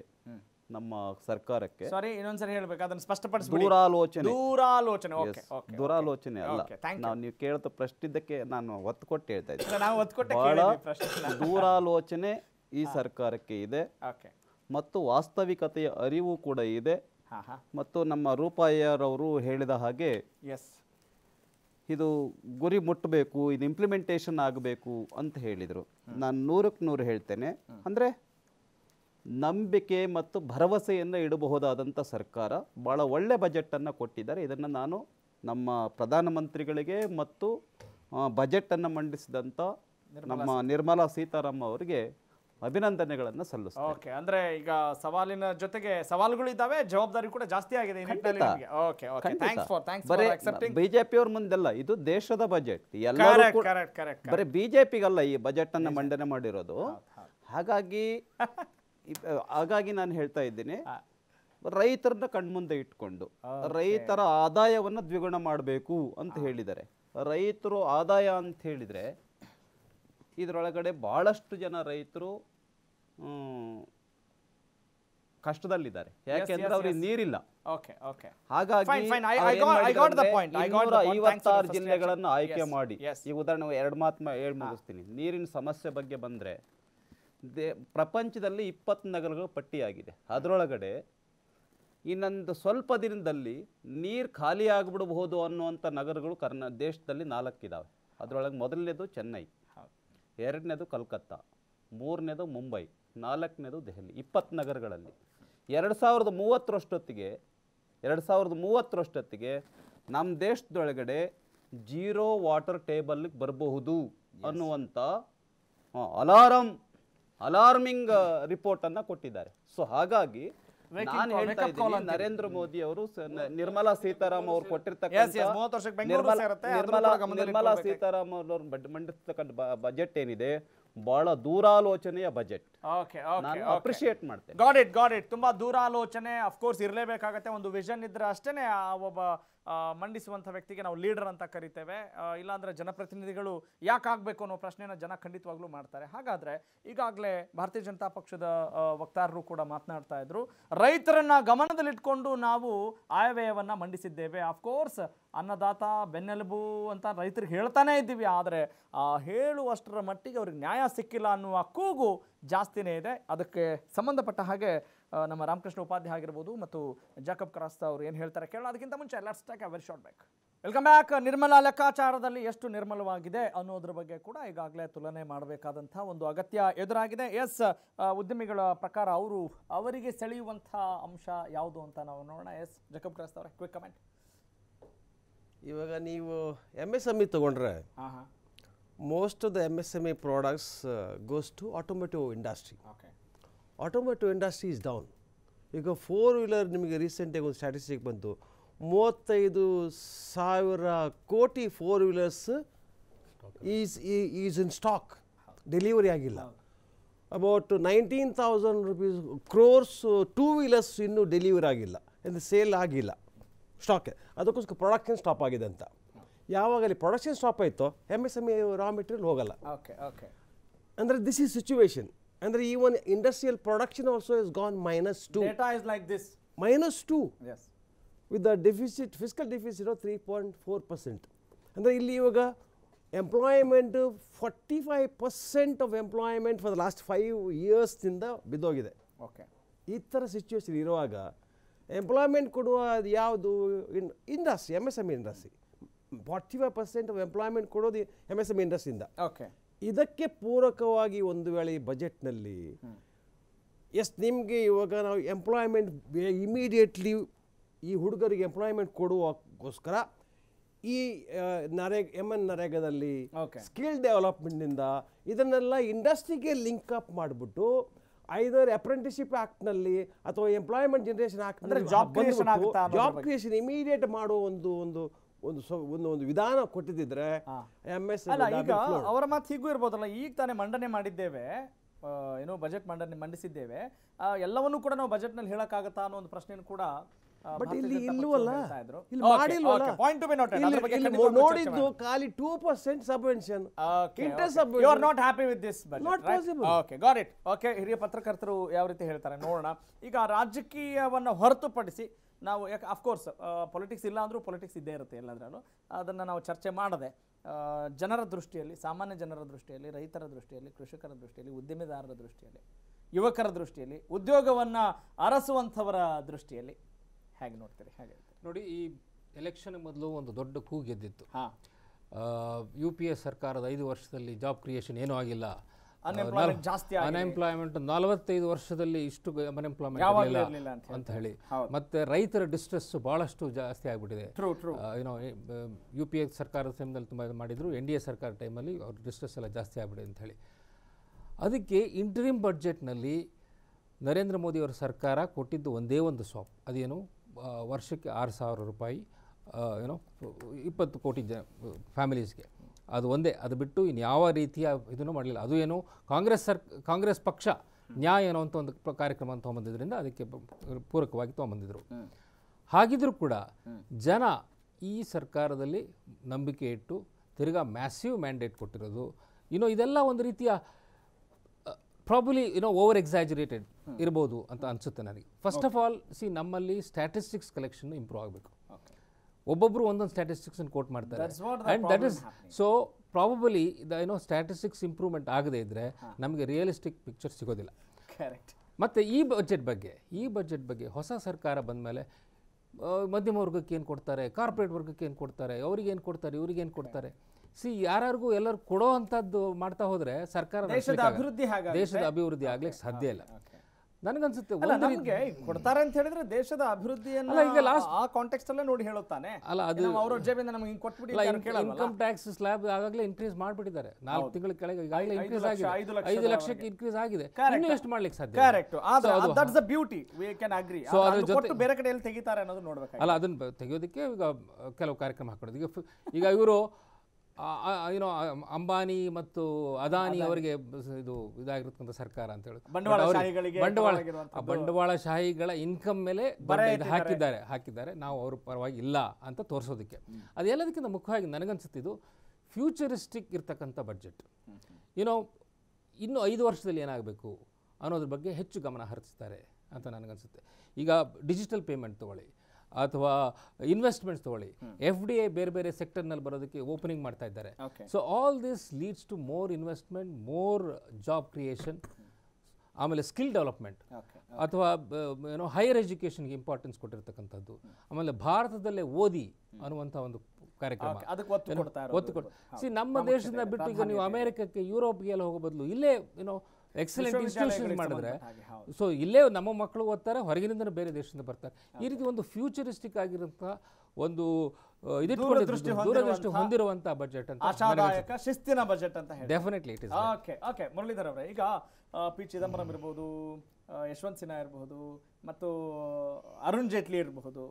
ನಮ್ಮ ಸರ್ಕಾರಕ್ಕೆ ಸರಿ ಇನ್ನೊಂದ್ಸರಿ ಹೇಳಬೇಕು ಅದನ್ನ ಸ್ಪಷ್ಟಪಡಿಸಿ ದೂರಾಲೋಚನೆ ದೂರಾಲೋಚನೆ ದೂರಾಲೋಚನೆ ಅಲ್ಲ ನಾವು ನೀವು ಕೇಳ್ತಾ ಪ್ರಶ್ನಿದ್ದಕ್ಕೆ ನಾನು ಒತ್ತು ಕೊಟ್ಟು ಹೇಳ್ತಾ ಇದ್ದೀನಿ ದೂರಾಲೋಚನೆ ಈ ಸರ್ಕಾರಕ್ಕೆ ಇದೆ ಓಕೆ ಮತ್ತು ವಾಸ್ತವಿಕತೆಯ ಅರಿವು ಕೂಡ ಇದೆ ಮತ್ತು ನಮ್ಮ ರೂಪಾಯರವರು ಹೇಳಿದ ಹಾಗೆ ಎಸ್ ಇದು ಗುರಿ ಮುಟ್ಟಬೇಕು ಇದು ಇಂಪ್ಲಿಮೆಂಟೇಷನ್ ಆಗಬೇಕು ಅಂತ ಹೇಳಿದರು ನಾನು ನೂರಕ್ಕೆ ನೂರು ಹೇಳ್ತೇನೆ ಅಂದರೆ ನಂಬಿಕೆ ಮತ್ತು ಭರವಸೆಯನ್ನು ಇಡಬಹುದಾದಂಥ ಸರ್ಕಾರ ಭಾಳ ಒಳ್ಳೆ ಬಜೆಟನ್ನು ಕೊಟ್ಟಿದ್ದಾರೆ ಇದನ್ನು ನಾನು ನಮ್ಮ ಪ್ರಧಾನಮಂತ್ರಿಗಳಿಗೆ ಮತ್ತು ಬಜೆಟನ್ನು ಮಂಡಿಸಿದಂಥ ನಮ್ಮ ನಿರ್ಮಲಾ ಸೀತಾರಾಮ್ ಅವರಿಗೆ ಅಭಿನಂದನೆಗಳನ್ನು ಸಲ್ಲಿಸ್ತಾರೆ ಓಕೆ ಅಂದ್ರೆ ಈಗ ಸವಾಲಿನ ಜೊತೆಗೆ ಸವಾಲುಗಳು ಇದ್ದಾವೆ ಜವಾಬ್ದಾರಿ ಕೂಡ ಜಾಸ್ತಿ ಆಗಿದೆ ಬಿಜೆಪಿ ಅವ್ರ ಮುಂದೆಲ್ಲ ಇದು ದೇಶದ ಬಜೆಟ್ ಎಲ್ಲರೂ ಬರೀ ಬಿಜೆಪಿಗಲ್ಲ ಈ ಬಜೆಟ್ ಅನ್ನ ಮಂಡನೆ ಮಾಡಿರೋದು ಹಾಗಾಗಿ ಹಾಗಾಗಿ ನಾನು ಹೇಳ್ತಾ ಇದ್ದೀನಿ ರೈತರನ್ನ ಕಣ್ಮುಂದೆ ಇಟ್ಕೊಂಡು ರೈತರ ಆದಾಯವನ್ನ ದ್ವಿಗುಣ ಮಾಡಬೇಕು ಅಂತ ಹೇಳಿದ್ದಾರೆ ರೈತರು ಆದಾಯ ಅಂತ ಹೇಳಿದ್ರೆ ಇದರೊಳಗಡೆ ಭಾಳಷ್ಟು ಜನ ರೈತರು ಕಷ್ಟದಲ್ಲಿದ್ದಾರೆ ಯಾಕೆಂದ್ರೆ ಅವ್ರಿಗೆ ನೀರಿಲ್ಲ ಹಾಗಾಗಿ ಐವತ್ತಾರು ಜಿಲ್ಲೆಗಳನ್ನು ಆಯ್ಕೆ ಮಾಡಿ ಈ ಉದಾಹರಣೆ ಎರಡು ಮಾತು ಹೇಳಿ ಮುಗಿಸ್ತೀನಿ ನೀರಿನ ಸಮಸ್ಯೆ ಬಗ್ಗೆ ಬಂದರೆ ದೇ ಪ್ರಪಂಚದಲ್ಲಿ ಇಪ್ಪತ್ತು ನಗರಗಳು ಪಟ್ಟಿಯಾಗಿದೆ ಅದರೊಳಗಡೆ ಇನ್ನೊಂದು ಸ್ವಲ್ಪ ದಿನದಲ್ಲಿ ನೀರು ಖಾಲಿ ಆಗಿಬಿಡಬಹುದು ಅನ್ನುವಂಥ ನಗರಗಳು ಕರ್ನಾ ದೇಶದಲ್ಲಿ ನಾಲ್ಕಿದ್ದಾವೆ ಅದರೊಳಗೆ ಮೊದಲನೇದು ಚೆನ್ನೈ ಎರಡನೇದು ಕಲ್ಕತ್ತಾ ಮೂರನೇದು ಮುಂಬೈ ನಾಲ್ಕನೇದು ದೆಹಲಿ ಇಪ್ಪತ್ತು ನಗರಗಳಲ್ಲಿ ಎರಡು ಸಾವಿರದ ಮೂವತ್ತರಷ್ಟೊತ್ತಿಗೆ ಎರಡು ಸಾವಿರದ ಮೂವತ್ತರಷ್ಟೊತ್ತಿಗೆ ನಮ್ಮ ದೇಶದೊಳಗಡೆ ಜೀರೋ ವಾಟರ್ ಟೇಬಲ್ಗೆ ಬರಬಹುದು ಅನ್ನುವಂಥ ಅಲಾರಂ ಅಲಾರ್ಮಿಂಗ್ ರಿಪೋರ್ಟನ್ನು ಕೊಟ್ಟಿದ್ದಾರೆ ಸೊ ಹಾಗಾಗಿ ನರೇಂದ್ರ ಮೋದಿ ಅವರು ನಿರ್ಮಲಾ ಸೀತಾರಾಮ್ ಅವರು ನಿರ್ಮಲಾ ಸೀತಾರಾಮ್ ಅವರು ಮಂಡಿಸ್ತಕ್ಕಂಥ ಬಜೆಟ್ ಏನಿದೆ ಬಹಳ ದೂರಾಲೋಚನೆಯ ಬಜೆಟ್ ಅಪ್ರಿಶಿಯೇಟ್ ಮಾಡ್ತೇನೆ ಗಾಡ್ ಇಟ್ ಗಾಡ್ ಇಟ್ ತುಂಬಾ ದೂರಾಲೋಚನೆ ಅಫ್ಕೋರ್ಸ್ ಇರಲೇಬೇಕಾಗತ್ತೆ ಒಂದು ವಿಷನ್ ಇದ್ರೆ ಆ ಒಬ್ಬ ಮಂಡಿಸುವಂಥ ವ್ಯಕ್ತಿಗೆ ನಾವು ಲೀಡರ್ ಅಂತ ಕರಿತೇವೆ ಇಲ್ಲಾಂದರೆ ಜನಪ್ರತಿನಿಧಿಗಳು ಆಗಬೇಕು ಅನ್ನೋ ಪ್ರಶ್ನೆಯನ್ನು ಜನ ಖಂಡಿತವಾಗ್ಲೂ ಮಾಡ್ತಾರೆ ಹಾಗಾದರೆ ಈಗಾಗಲೇ ಭಾರತೀಯ ಜನತಾ ಪಕ್ಷದ ವಕ್ತಾರರು ಕೂಡ ಮಾತನಾಡ್ತಾ ಇದ್ರು ರೈತರನ್ನು ಗಮನದಲ್ಲಿಟ್ಕೊಂಡು ನಾವು ಆಯವ್ಯಯವನ್ನು ಮಂಡಿಸಿದ್ದೇವೆ ಆಫ್ಕೋರ್ಸ್ ಅನ್ನದಾತ ಬೆನ್ನೆಲುಬು ಅಂತ ರೈತರಿಗೆ ಹೇಳ್ತಾನೇ ಇದ್ದೀವಿ ಆದರೆ ಹೇಳುವಷ್ಟರ ಮಟ್ಟಿಗೆ ಅವ್ರಿಗೆ ನ್ಯಾಯ ಸಿಕ್ಕಿಲ್ಲ ಅನ್ನುವ ಕೂಗು ಜಾಸ್ತಿನೇ ಇದೆ ಅದಕ್ಕೆ ಸಂಬಂಧಪಟ್ಟ ಹಾಗೆ ನಮ್ಮ ರಾಮಕೃಷ್ಣ ಉಪಾಧ್ಯಾಯ ಆಗಿರ್ಬೋದು ಮತ್ತು ಜಾಕಬ್ ಕ್ರಾಸ್ತ ಅವರು ಏನು ಹೇಳ್ತಾರೆ ಕೇಳೋಣ ಅದಕ್ಕಿಂತ ಮುಂಚೆ ಎಲ್ಲ stock hour short back welcome back Nirmala ಲೆಕ್ಕಾಚಾರದಲ್ಲಿ ಎಷ್ಟು ನಿರ್ಮಲವಾಗಿದೆ ಅನ್ನೋದ್ರ ಬಗ್ಗೆ ಕೂಡ ಈಗಾಗಲೇ ತುಲನೆ ಮಾಡಬೇಕಾದಂಥ ಒಂದು ಅಗತ್ಯ ಎದುರಾಗಿದೆ ಎಸ್ ಉದ್ಯಮಿಗಳ ಪ್ರಕಾರ ಅವರು ಅವರಿಗೆ ಸೆಳೆಯುವಂಥ ಅಂಶ ಯಾವುದು ಅಂತ ನಾವು ನೋಡೋಣ ಎಸ್ ಜಕಬ್ ಕ್ರಾಸ್ತ ಅವರ ಕ್ವಿಕ್ ಕಮೆಂಟ್ ಇವಾಗ ನೀವು ಎಮ್ ಎಸ್ ಎಮ್ ಇ ತೊಗೊಂಡ್ರೆ most of the M S M E products goes to automotive industry okay automotive industry is down ಈಗ ಫೋರ್ ವೀಲರ್ ನಿಮಗೆ ರೀಸೆಂಟಾಗಿ ಒಂದು ಸ್ಟ್ಯಾಟಿಸ್ಟಿಕ್ ಬಂತು ಮೂವತ್ತೈದು ಸಾವಿರ ಕೋಟಿ four wheelers is is in stock delivery ಆಗಿಲ್ಲ about nineteen thousand rupees crores two wheelers ಇನ್ನೂ ಡೆಲಿವರಿ ಆಗಿಲ್ಲ ಎಂದು ಸೇಲ್ ಆಗಿಲ್ಲ ಸ್ಟಾಕ್ ಅದಕ್ಕೋಸ್ಕರ ಪ್ರೊಡಕ್ಷನ್ ಸ್ಟಾಪ್ ಆಗಿದೆ ಅಂತ ಯಾವಾಗಲಿ ಪ್ರೊಡಕ್ಷನ್ ಸ್ಟಾಪ್ ಆಯಿತೋ M S M A raw material ಹೋಗಲ್ಲ ಓಕೆ ಓಕೆ ಅಂದರೆ ದಿಸ್ ಈಸ್ ಸಿಚುವೇಶನ್ ಅಂದರೆ the industrial production also is gone minus minus 2. Data is like this. Minus deficit Yes. With the deficit, fiscal deficit ಅಂದರೆ ಇಲ್ಲಿ ಇವಾಗ employment forty five percent of employment for the last five ಇಯರ್ಸ್ನಿಂದ ಬಿದ್ದೋಗಿದೆ okay ಈ ಥರ situation ಇರುವಾಗ employment ಕೊಡುವ ಅದು ಯಾವುದು in industry M S M E industry forty five percent of employment ಕೊಡೋದು ಎಮ್ ಎಸ್ ಎಮ್ ಇಂಡಸ್ಟ್ರಿಯಿಂದ ಓಕೆ ಇದಕ್ಕೆ ಪೂರಕವಾಗಿ ಒಂದು ವೇಳೆ ಈ ಬಜೆಟ್ನಲ್ಲಿ ಎಸ್ ನಿಮಗೆ ಇವಾಗ ನಾವು ಎಂಪ್ಲಾಯ್ಮೆಂಟ್ ಇಮಿಡಿಯೇಟ್ಲಿ ಈ ಹುಡುಗರಿಗೆ ಎಂಪ್ಲಾಯ್ಮೆಂಟ್ ಕೊಡುವಕ್ಕೋಸ್ಕರ ಈ ನರೇ ಎಮ್ ಎನ್ ನರೇಗದಲ್ಲಿ ಸ್ಕಿಲ್ ಡೆವಲಪ್ಮೆಂಟ್ನಿಂದ ಇದನ್ನೆಲ್ಲ ಇಂಡಸ್ಟ್ರಿಗೆ ಲಿಂಕ್ ಅಪ್ ಮಾಡಿಬಿಟ್ಟು ಐದರ್ ಅಪ್ರೆಂಟಿಸ್ಶಿಪ್ ಆ್ಯಕ್ಟ್ನಲ್ಲಿ ಅಥವಾ employment generation act job creation immediate ಮಾಡುವ ಒಂದು ಒಂದು ಒಂದು ಒಂದು ಒಂದು ವಿಧಾನ ಕೊಟ್ಟಿದ್ದಿದ್ರೆ ಎಂ ಎಸ್ ಅಲ್ಲ ಈಗ ಅವರ ಮಾತು ಹೀಗೂ ಇರ್ಬೋದಲ್ಲ ಈಗ ತಾನೇ ಮಂಡನೆ ಮಾಡಿದ್ದೇವೆ ಏನೋ ಬಜೆಟ್ ಮಂಡನೆ ಮಂಡಿಸಿದ್ದೇವೆ ಎಲ್ಲವನ್ನೂ ಕೂಡ ನಾವು ನಲ್ಲಿ ಹೇಳಕ್ಕಾಗತ್ತಾ ಅನ್ನೋ ಒಂದು ಪ್ರಶ್ನೆಯನ್ನು ಕೂಡ ಬಟ್ ಇಲ್ಲಿ ಇಲ್ವಲ್ಲ ನೋಡಿದ್ದು ಖಾಲಿ two percent subvention you are not happy with this okay got it okay ಹಿರಿಯ ಪತ್ರಕರ್ತರು ಯಾವ ರೀತಿ ಹೇಳ್ತಾರೆ ನೋಡೋಣ ಈಗ ರಾಜಕೀಯವನ್ನ ಹೊರತುಪಡಿಸಿ ನಾವು ಯಾಕೆ ಅಫ್ಕೋರ್ಸ್ ಪೊಲಿಟಿಕ್ಸ್ ಇಲ್ಲ ಅಂದರೂ ಪೊಲಿಟಿಕ್ಸ್ ಇದ್ದೇ ಇರುತ್ತೆ ಎಲ್ಲದರಲ್ಲೂ ಅದನ್ನು ನಾವು ಚರ್ಚೆ ಮಾಡದೆ ಜನರ ದೃಷ್ಟಿಯಲ್ಲಿ ಸಾಮಾನ್ಯ ಜನರ ದೃಷ್ಟಿಯಲ್ಲಿ ರೈತರ ದೃಷ್ಟಿಯಲ್ಲಿ ಕೃಷಿಕರ ದೃಷ್ಟಿಯಲ್ಲಿ ಉದ್ಯಮಿದಾರರ ದೃಷ್ಟಿಯಲ್ಲಿ ಯುವಕರ ದೃಷ್ಟಿಯಲ್ಲಿ ಉದ್ಯೋಗವನ್ನು ಅರಸುವಂಥವರ ದೃಷ್ಟಿಯಲ್ಲಿ ಹೇಗೆ ನೋಡ್ತೀರಿ ಹಾಗೆ ನೋಡಿ ಈ ಎಲೆಕ್ಷನ್ ಮೊದಲು ಒಂದು ದೊಡ್ಡ ಕೂಗೆದ್ದಿತ್ತು ಹಾಂ ಯು ಪಿ ಎ ಸರ್ಕಾರದ ಐದು ವರ್ಷದಲ್ಲಿ ಜಾಬ್ ಕ್ರಿಯೇಷನ್ ಏನೂ ಆಗಿಲ್ಲ ಅನ್ಎಂಪ್ಲಾಯ್ಮೆಂಟ್ ನಲವತ್ತೈದು ವರ್ಷದಲ್ಲಿ ಇಷ್ಟು ಅನ್ಎಂಪ್ಲಾಯ್ಮೆಂಟ್ ಅಂತ ಹೇಳಿ ಮತ್ತೆ ರೈತರ ಡಿಸ್ಟ್ರೆಸ್ ಬಹಳಷ್ಟು ಜಾಸ್ತಿ ಆಗ್ಬಿಟ್ಟಿದೆ ಏನೋ ಯು ಪಿ ಎ ಸರ್ಕಾರದ ಟೈಮ್ನಲ್ಲಿ ತುಂಬ ಮಾಡಿದ್ರು ಎನ್ ಡಿ ಎ ಸರ್ಕಾರ ಟೈಮಲ್ಲಿ ಅವ್ರ ಡಿಸ್ಟ್ರೆಸ್ ಎಲ್ಲ ಜಾಸ್ತಿ ಆಗ್ಬಿಟ್ಟಿದೆ ಅಂತ ಹೇಳಿ ಅದಕ್ಕೆ ಬಜೆಟ್ ನಲ್ಲಿ ನರೇಂದ್ರ ಮೋದಿ ಅವರ ಸರ್ಕಾರ ಕೊಟ್ಟಿದ್ದು ಒಂದೇ ಒಂದು ಸಾಪ್ ಅದೇನು ವರ್ಷಕ್ಕೆ ಆರು ಸಾವಿರ ರೂಪಾಯಿ ಏನೋ ಇಪ್ಪತ್ತು ಕೋಟಿ ಜನ ಫ್ಯಾಮಿಲೀಸ್ಗೆ ಅದು ಒಂದೇ ಅದು ಬಿಟ್ಟು ಯಾವ ರೀತಿಯ ಇದನ್ನು ಮಾಡಲಿಲ್ಲ ಅದು ಏನು ಕಾಂಗ್ರೆಸ್ ಸರ್ ಕಾಂಗ್ರೆಸ್ ಪಕ್ಷ ನ್ಯಾಯ ಅಂತ ಒಂದು ಕಾರ್ಯಕ್ರಮ ಅಂತ ತೊಗೊಂಬಂದಿದ್ದರಿಂದ ಅದಕ್ಕೆ ಪೂರಕವಾಗಿ ತೊಗೊಂಬಂದಿದ್ರು ಹಾಗಿದ್ರೂ ಕೂಡ ಜನ ಈ ಸರ್ಕಾರದಲ್ಲಿ ನಂಬಿಕೆ ಇಟ್ಟು ತಿರ್ಗಾ ಮ್ಯಾಸಿವ್ ಮ್ಯಾಂಡೇಟ್ ಕೊಟ್ಟಿರೋದು ಇನ್ನು ಇದೆಲ್ಲ ಒಂದು ರೀತಿಯ ಪ್ರಾಬಲಿ ಯುನೋ ಓವರ್ ಎಕ್ಸಾಜುರೇಟೆಡ್ ಇರ್ಬೋದು ಅಂತ ಅನಿಸುತ್ತೆ ನನಗೆ ಫಸ್ಟ್ ಆಫ್ ಆಲ್ ಸಿ ನಮ್ಮಲ್ಲಿ ಸ್ಟ್ಯಾಟಿಸ್ಟಿಕ್ಸ್ ಕಲೆಕ್ಷನ್ ಇಂಪ್ರೂವ್ ಆಗಬೇಕು ಒಬ್ಬೊಬ್ರು ಒಂದೊಂದು ಅನ್ನು ಕೋಟ್ ಮಾಡ್ತಾರೆ and that is so probably the ಏನೋ ಸ್ಟ್ಯಾಟಿಸ್ಟಿಕ್ಸ್ ಇಂಪ್ರೂವ್ಮೆಂಟ್ ಆಗದೇ ಇದ್ರೆ ನಮಗೆ ರಿಯಲಿಸ್ಟಿಕ್ ಪಿಕ್ಚರ್ ಸಿಗೋದಿಲ್ಲ ಕರೆಕ್ಟ್ ಮತ್ತು ಈ ಬಜೆಟ್ ಬಗ್ಗೆ ಈ ಬಜೆಟ್ ಬಗ್ಗೆ ಹೊಸ ಸರ್ಕಾರ ಬಂದ ಮೇಲೆ ಮಧ್ಯಮ ವರ್ಗಕ್ಕೆ ಏನು ಕೊಡ್ತಾರೆ ಕಾರ್ಪೊರೇಟ್ ವರ್ಗಕ್ಕೆ ಏನು ಕೊಡ್ತಾರೆ ಅವ್ರಿಗೆ ಏನು ಕೊಡ್ತಾರೆ ಇವ್ರಿಗೆ ಏನು ಕೊಡ್ತಾರೆ ಸಿ ಯಾರ್ಯಾರಿಗೂ ಎಲ್ಲರೂ ಕೊಡೋ ಅಂಥದ್ದು ಮಾಡ್ತಾ ಹೋದ್ರೆ ಸರ್ಕಾರ ದೇಶದ ಅಭಿವೃದ್ಧಿ ಆಗ್ಲಿಕ್ಕೆ ಸಾಧ್ಯ ಇಲ್ಲ ನನಗನ್ಸುತ್ತೆ ನಮಗೆ ಕೊಡ್ತಾರೆ ಅಂತ ಹೇಳಿದ್ರೆ ದೇಶದ ಅಭಿವೃದ್ಧಿಯನ್ನು ಈಗ ಲಾಸ್ಟ್ ಆ ಕಾಂಟೆಕ್ಸ್ಟ್ ಅಲ್ಲೇ ನೋಡಿ ಹೇಳುತ್ತಾನೆ ಅಲ್ಲ ಅದು ಅವ್ರ ಜೇಬಿಂದ ನಮಗೆ ಹಿಂಗೆ ಕೊಟ್ಬಿಡಿ ಇನ್ಕಮ್ ಟ್ಯಾಕ್ಸ್ ಸ್ಲ್ಯಾಬ್ ಆಗಾಗಲೇ ಇನ್ಕ್ರೀಸ್ ಮಾಡಿಬಿಟ್ಟಿದ್ದಾರೆ ನಾಲ್ಕು ತಿಂಗಳ ಕೆಳಗೆ ಈಗಾಗಲೇ ಇನ್ಕ್ರೀಸ್ ಆಗಿದೆ ಐದು ಲಕ್ಷಕ್ಕೆ ಇನ್ಕ್ರೀಸ್ ಆಗಿದೆ ಇನ್ನು ಎಷ್ಟು ಮಾಡ್ಲಿಕ್ಕೆ ಸಾಧ್ಯ ಕರೆಕ್ಟ್ ಅದು that's the beauty we can agree so ಅದ್ರ ಜೊತೆ ಬೇರೆ ಕಡೆಯಲ್ಲಿ ತೆಗಿತಾರೆ ಅನ್ನೋದು ನೋಡ್ಬೇಕು ಅಲ್ಲ ಅದನ್ನ ತೆಗೆಯೋದಕ್ಕೆ ಈಗ ಕೆಲವು ಕಾರ್ಯಕ್ರಮ ಹಾಕೊಡೋದು ಈಗ ಈಗ ಇವರು ಏನೋ ಅಂಬಾನಿ ಮತ್ತು ಅದಾನಿ ಅವರಿಗೆ ಇದು ಇದಾಗಿರ್ತಕ್ಕಂಥ ಸರ್ಕಾರ ಅಂತ ಹೇಳಿ ಬಂಡವಾಳ ಬಂಡವಾಳಶಾಹಿಗಳ ಇನ್ಕಮ್ ಮೇಲೆ ಹಾಕಿದ್ದಾರೆ ಹಾಕಿದ್ದಾರೆ ನಾವು ಅವ್ರ ಪರವಾಗಿ ಇಲ್ಲ ಅಂತ ತೋರಿಸೋದಕ್ಕೆ ಅದೆಲ್ಲದಕ್ಕಿಂತ ಮುಖ್ಯವಾಗಿ ನನಗನ್ಸುತ್ತಿದ್ದು ಫ್ಯೂಚರಿಸ್ಟಿಕ್ ಇರ್ತಕ್ಕಂಥ ಬಜೆಟ್ ಏನೋ ಇನ್ನು ಐದು ವರ್ಷದಲ್ಲಿ ಏನಾಗಬೇಕು ಅನ್ನೋದ್ರ ಬಗ್ಗೆ ಹೆಚ್ಚು ಗಮನ ಹರಿಸ್ತಾರೆ ಅಂತ ನನಗನ್ಸುತ್ತೆ ಈಗ ಡಿಜಿಟಲ್ ಪೇಮೆಂಟ್ ತೊಗೊಳ್ಳಿ ಅಥವಾ ಇನ್ವೆಸ್ಟ್ಮೆಂಟ್ಸ್ ತಗೊಳ್ಳಿ ಎಫ್ ಡಿ ಐ ಬೇರೆ ಬೇರೆ ಸೆಕ್ಟರ್ನಲ್ಲಿ ಬರೋದಕ್ಕೆ ಓಪನಿಂಗ್ ಮಾಡ್ತಾ ಇದ್ದಾರೆ so all this leads to more investment more job creation ಆಮೇಲೆ ಸ್ಕಿಲ್ ಡೆವಲಪ್ಮೆಂಟ್ ಅಥವಾ ಏನೋ ಹೈಯರ್ ಎಜುಕೇಷನ್ಗೆ ಇಂಪಾರ್ಟೆನ್ಸ್ ಕೊಟ್ಟಿರ್ತಕ್ಕಂಥದ್ದು ಆಮೇಲೆ ಭಾರತದಲ್ಲೇ ಓದಿ ಅನ್ನುವಂಥ ಒಂದು ಕಾರ್ಯಕ್ರಮ ಒತ್ತು ಸಿ ನಮ್ಮ ದೇಶದಿಂದ ಬಿಟ್ಟು ಈಗ ನೀವು ಅಮೆರಿಕಕ್ಕೆ ಯುರೋಪ್ಗೆ ಎಲ್ಲ ಹೋಗೋ ಬದಲು ಇಲ್ಲೇ ಏನೋ ಎಕ್ಸಲೆಂಟ್ ಇನ್ಸ್ಟಿಟ್ಯೂಷನ್ ಮಾಡಿದ್ರೆ ಸೊ ಇಲ್ಲೇ ನಮ್ಮ ಮಕ್ಕಳು ಓದ್ತಾರೆ ಹೊರಗಿನಿಂದ ಬೇರೆ ದೇಶದಿಂದ ಬರ್ತಾರೆ ಈ ರೀತಿ ಒಂದು ಫ್ಯೂಚರಿಸ್ಟಿಕ್ ಆಗಿರುವಂತಹ ಒಂದು ದೂರದೃಷ್ಟಿ ಹೊಂದಿರುವಂತಹ ಬಜೆಟ್ ಅಂತ ಆಶಾದಾಯಕ ಶಿಸ್ತಿನ ಬಜೆಟ್ ಅಂತ ಹೇಳಿ definitely it is okay okay Muralidhar ಅವರೇ ಈಗ ಪಿ ಚಿದಂಬರಂ ಇರಬಹುದು ಯಶವಂತ್ ಸಿನ್ಹಾ ಇರಬಹುದು ಮತ್ತು ಅರುಣ್ ಜೇಟ್ಲಿ ಇರಬಹುದು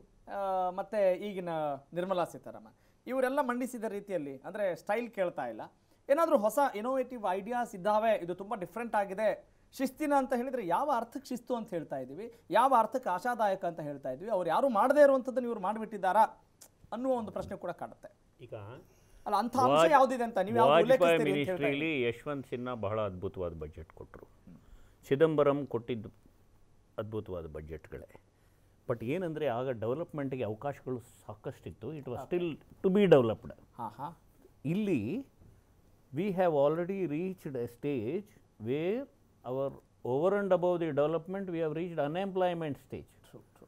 ಮತ್ತೆ ಈಗಿನ ನಿರ್ಮಲಾ ಸೀತಾರಾಮನ್ ಇವರೆಲ್ಲ ಮಂಡಿಸಿದ ರೀತಿಯಲ್ಲಿ ಅಂದ್ರೆ ಸ್ಟೈಲ್ ಕೇಳ್ತಾ ಇಲ್ಲ ಏನಾದರೂ ಹೊಸ ಇನೋವೇಟಿವ್ ಐಡಿಯಾಸ್ ಇದ್ದಾವೆ ಇದು ತುಂಬ ಡಿಫ್ರೆಂಟ್ ಆಗಿದೆ ಶಿಸ್ತಿನ ಅಂತ ಹೇಳಿದರೆ ಯಾವ ಅರ್ಥಕ್ಕೆ ಶಿಸ್ತು ಅಂತ ಹೇಳ್ತಾ ಇದ್ದೀವಿ ಯಾವ ಅರ್ಥಕ್ಕೆ ಆಶಾದಾಯಕ ಅಂತ ಹೇಳ್ತಾ ಇದ್ವಿ ಅವ್ರು ಯಾರು ಮಾಡದೇ ಇರುವಂಥದ್ದನ್ನು ಇವ್ರು ಮಾಡಿಬಿಟ್ಟಿದ್ದಾರಾ ಅನ್ನುವ ಒಂದು ಪ್ರಶ್ನೆ ಕೂಡ ಕಾಡುತ್ತೆ ಈಗ ಅಲ್ಲ ಅಂಥ ಅಂಶ ಯಾವುದಿದೆ ಅಂತ ನೀವು ವಾಜಪೇಯಿ ಮಿನಿಸ್ಟ್ರಿಲಿ ಯಶವಂತ್ ಸಿನ್ಹಾ ಬಹಳ ಅದ್ಭುತವಾದ ಬಜೆಟ್ ಕೊಟ್ಟರು ಚಿದಂಬರಂ ಕೊಟ್ಟಿದ್ದು ಅದ್ಭುತವಾದ ಬಜೆಟ್ಗಳೇ ಬಟ್ ಏನಂದರೆ ಆಗ ಡೆವಲಪ್ಮೆಂಟ್ಗೆ ಅವಕಾಶಗಳು ಸಾಕಷ್ಟಿತ್ತು it was still to be developed ಇಲ್ಲಿ we have already reached a stage where our over and above the development we have reached unemployment stage. True, true.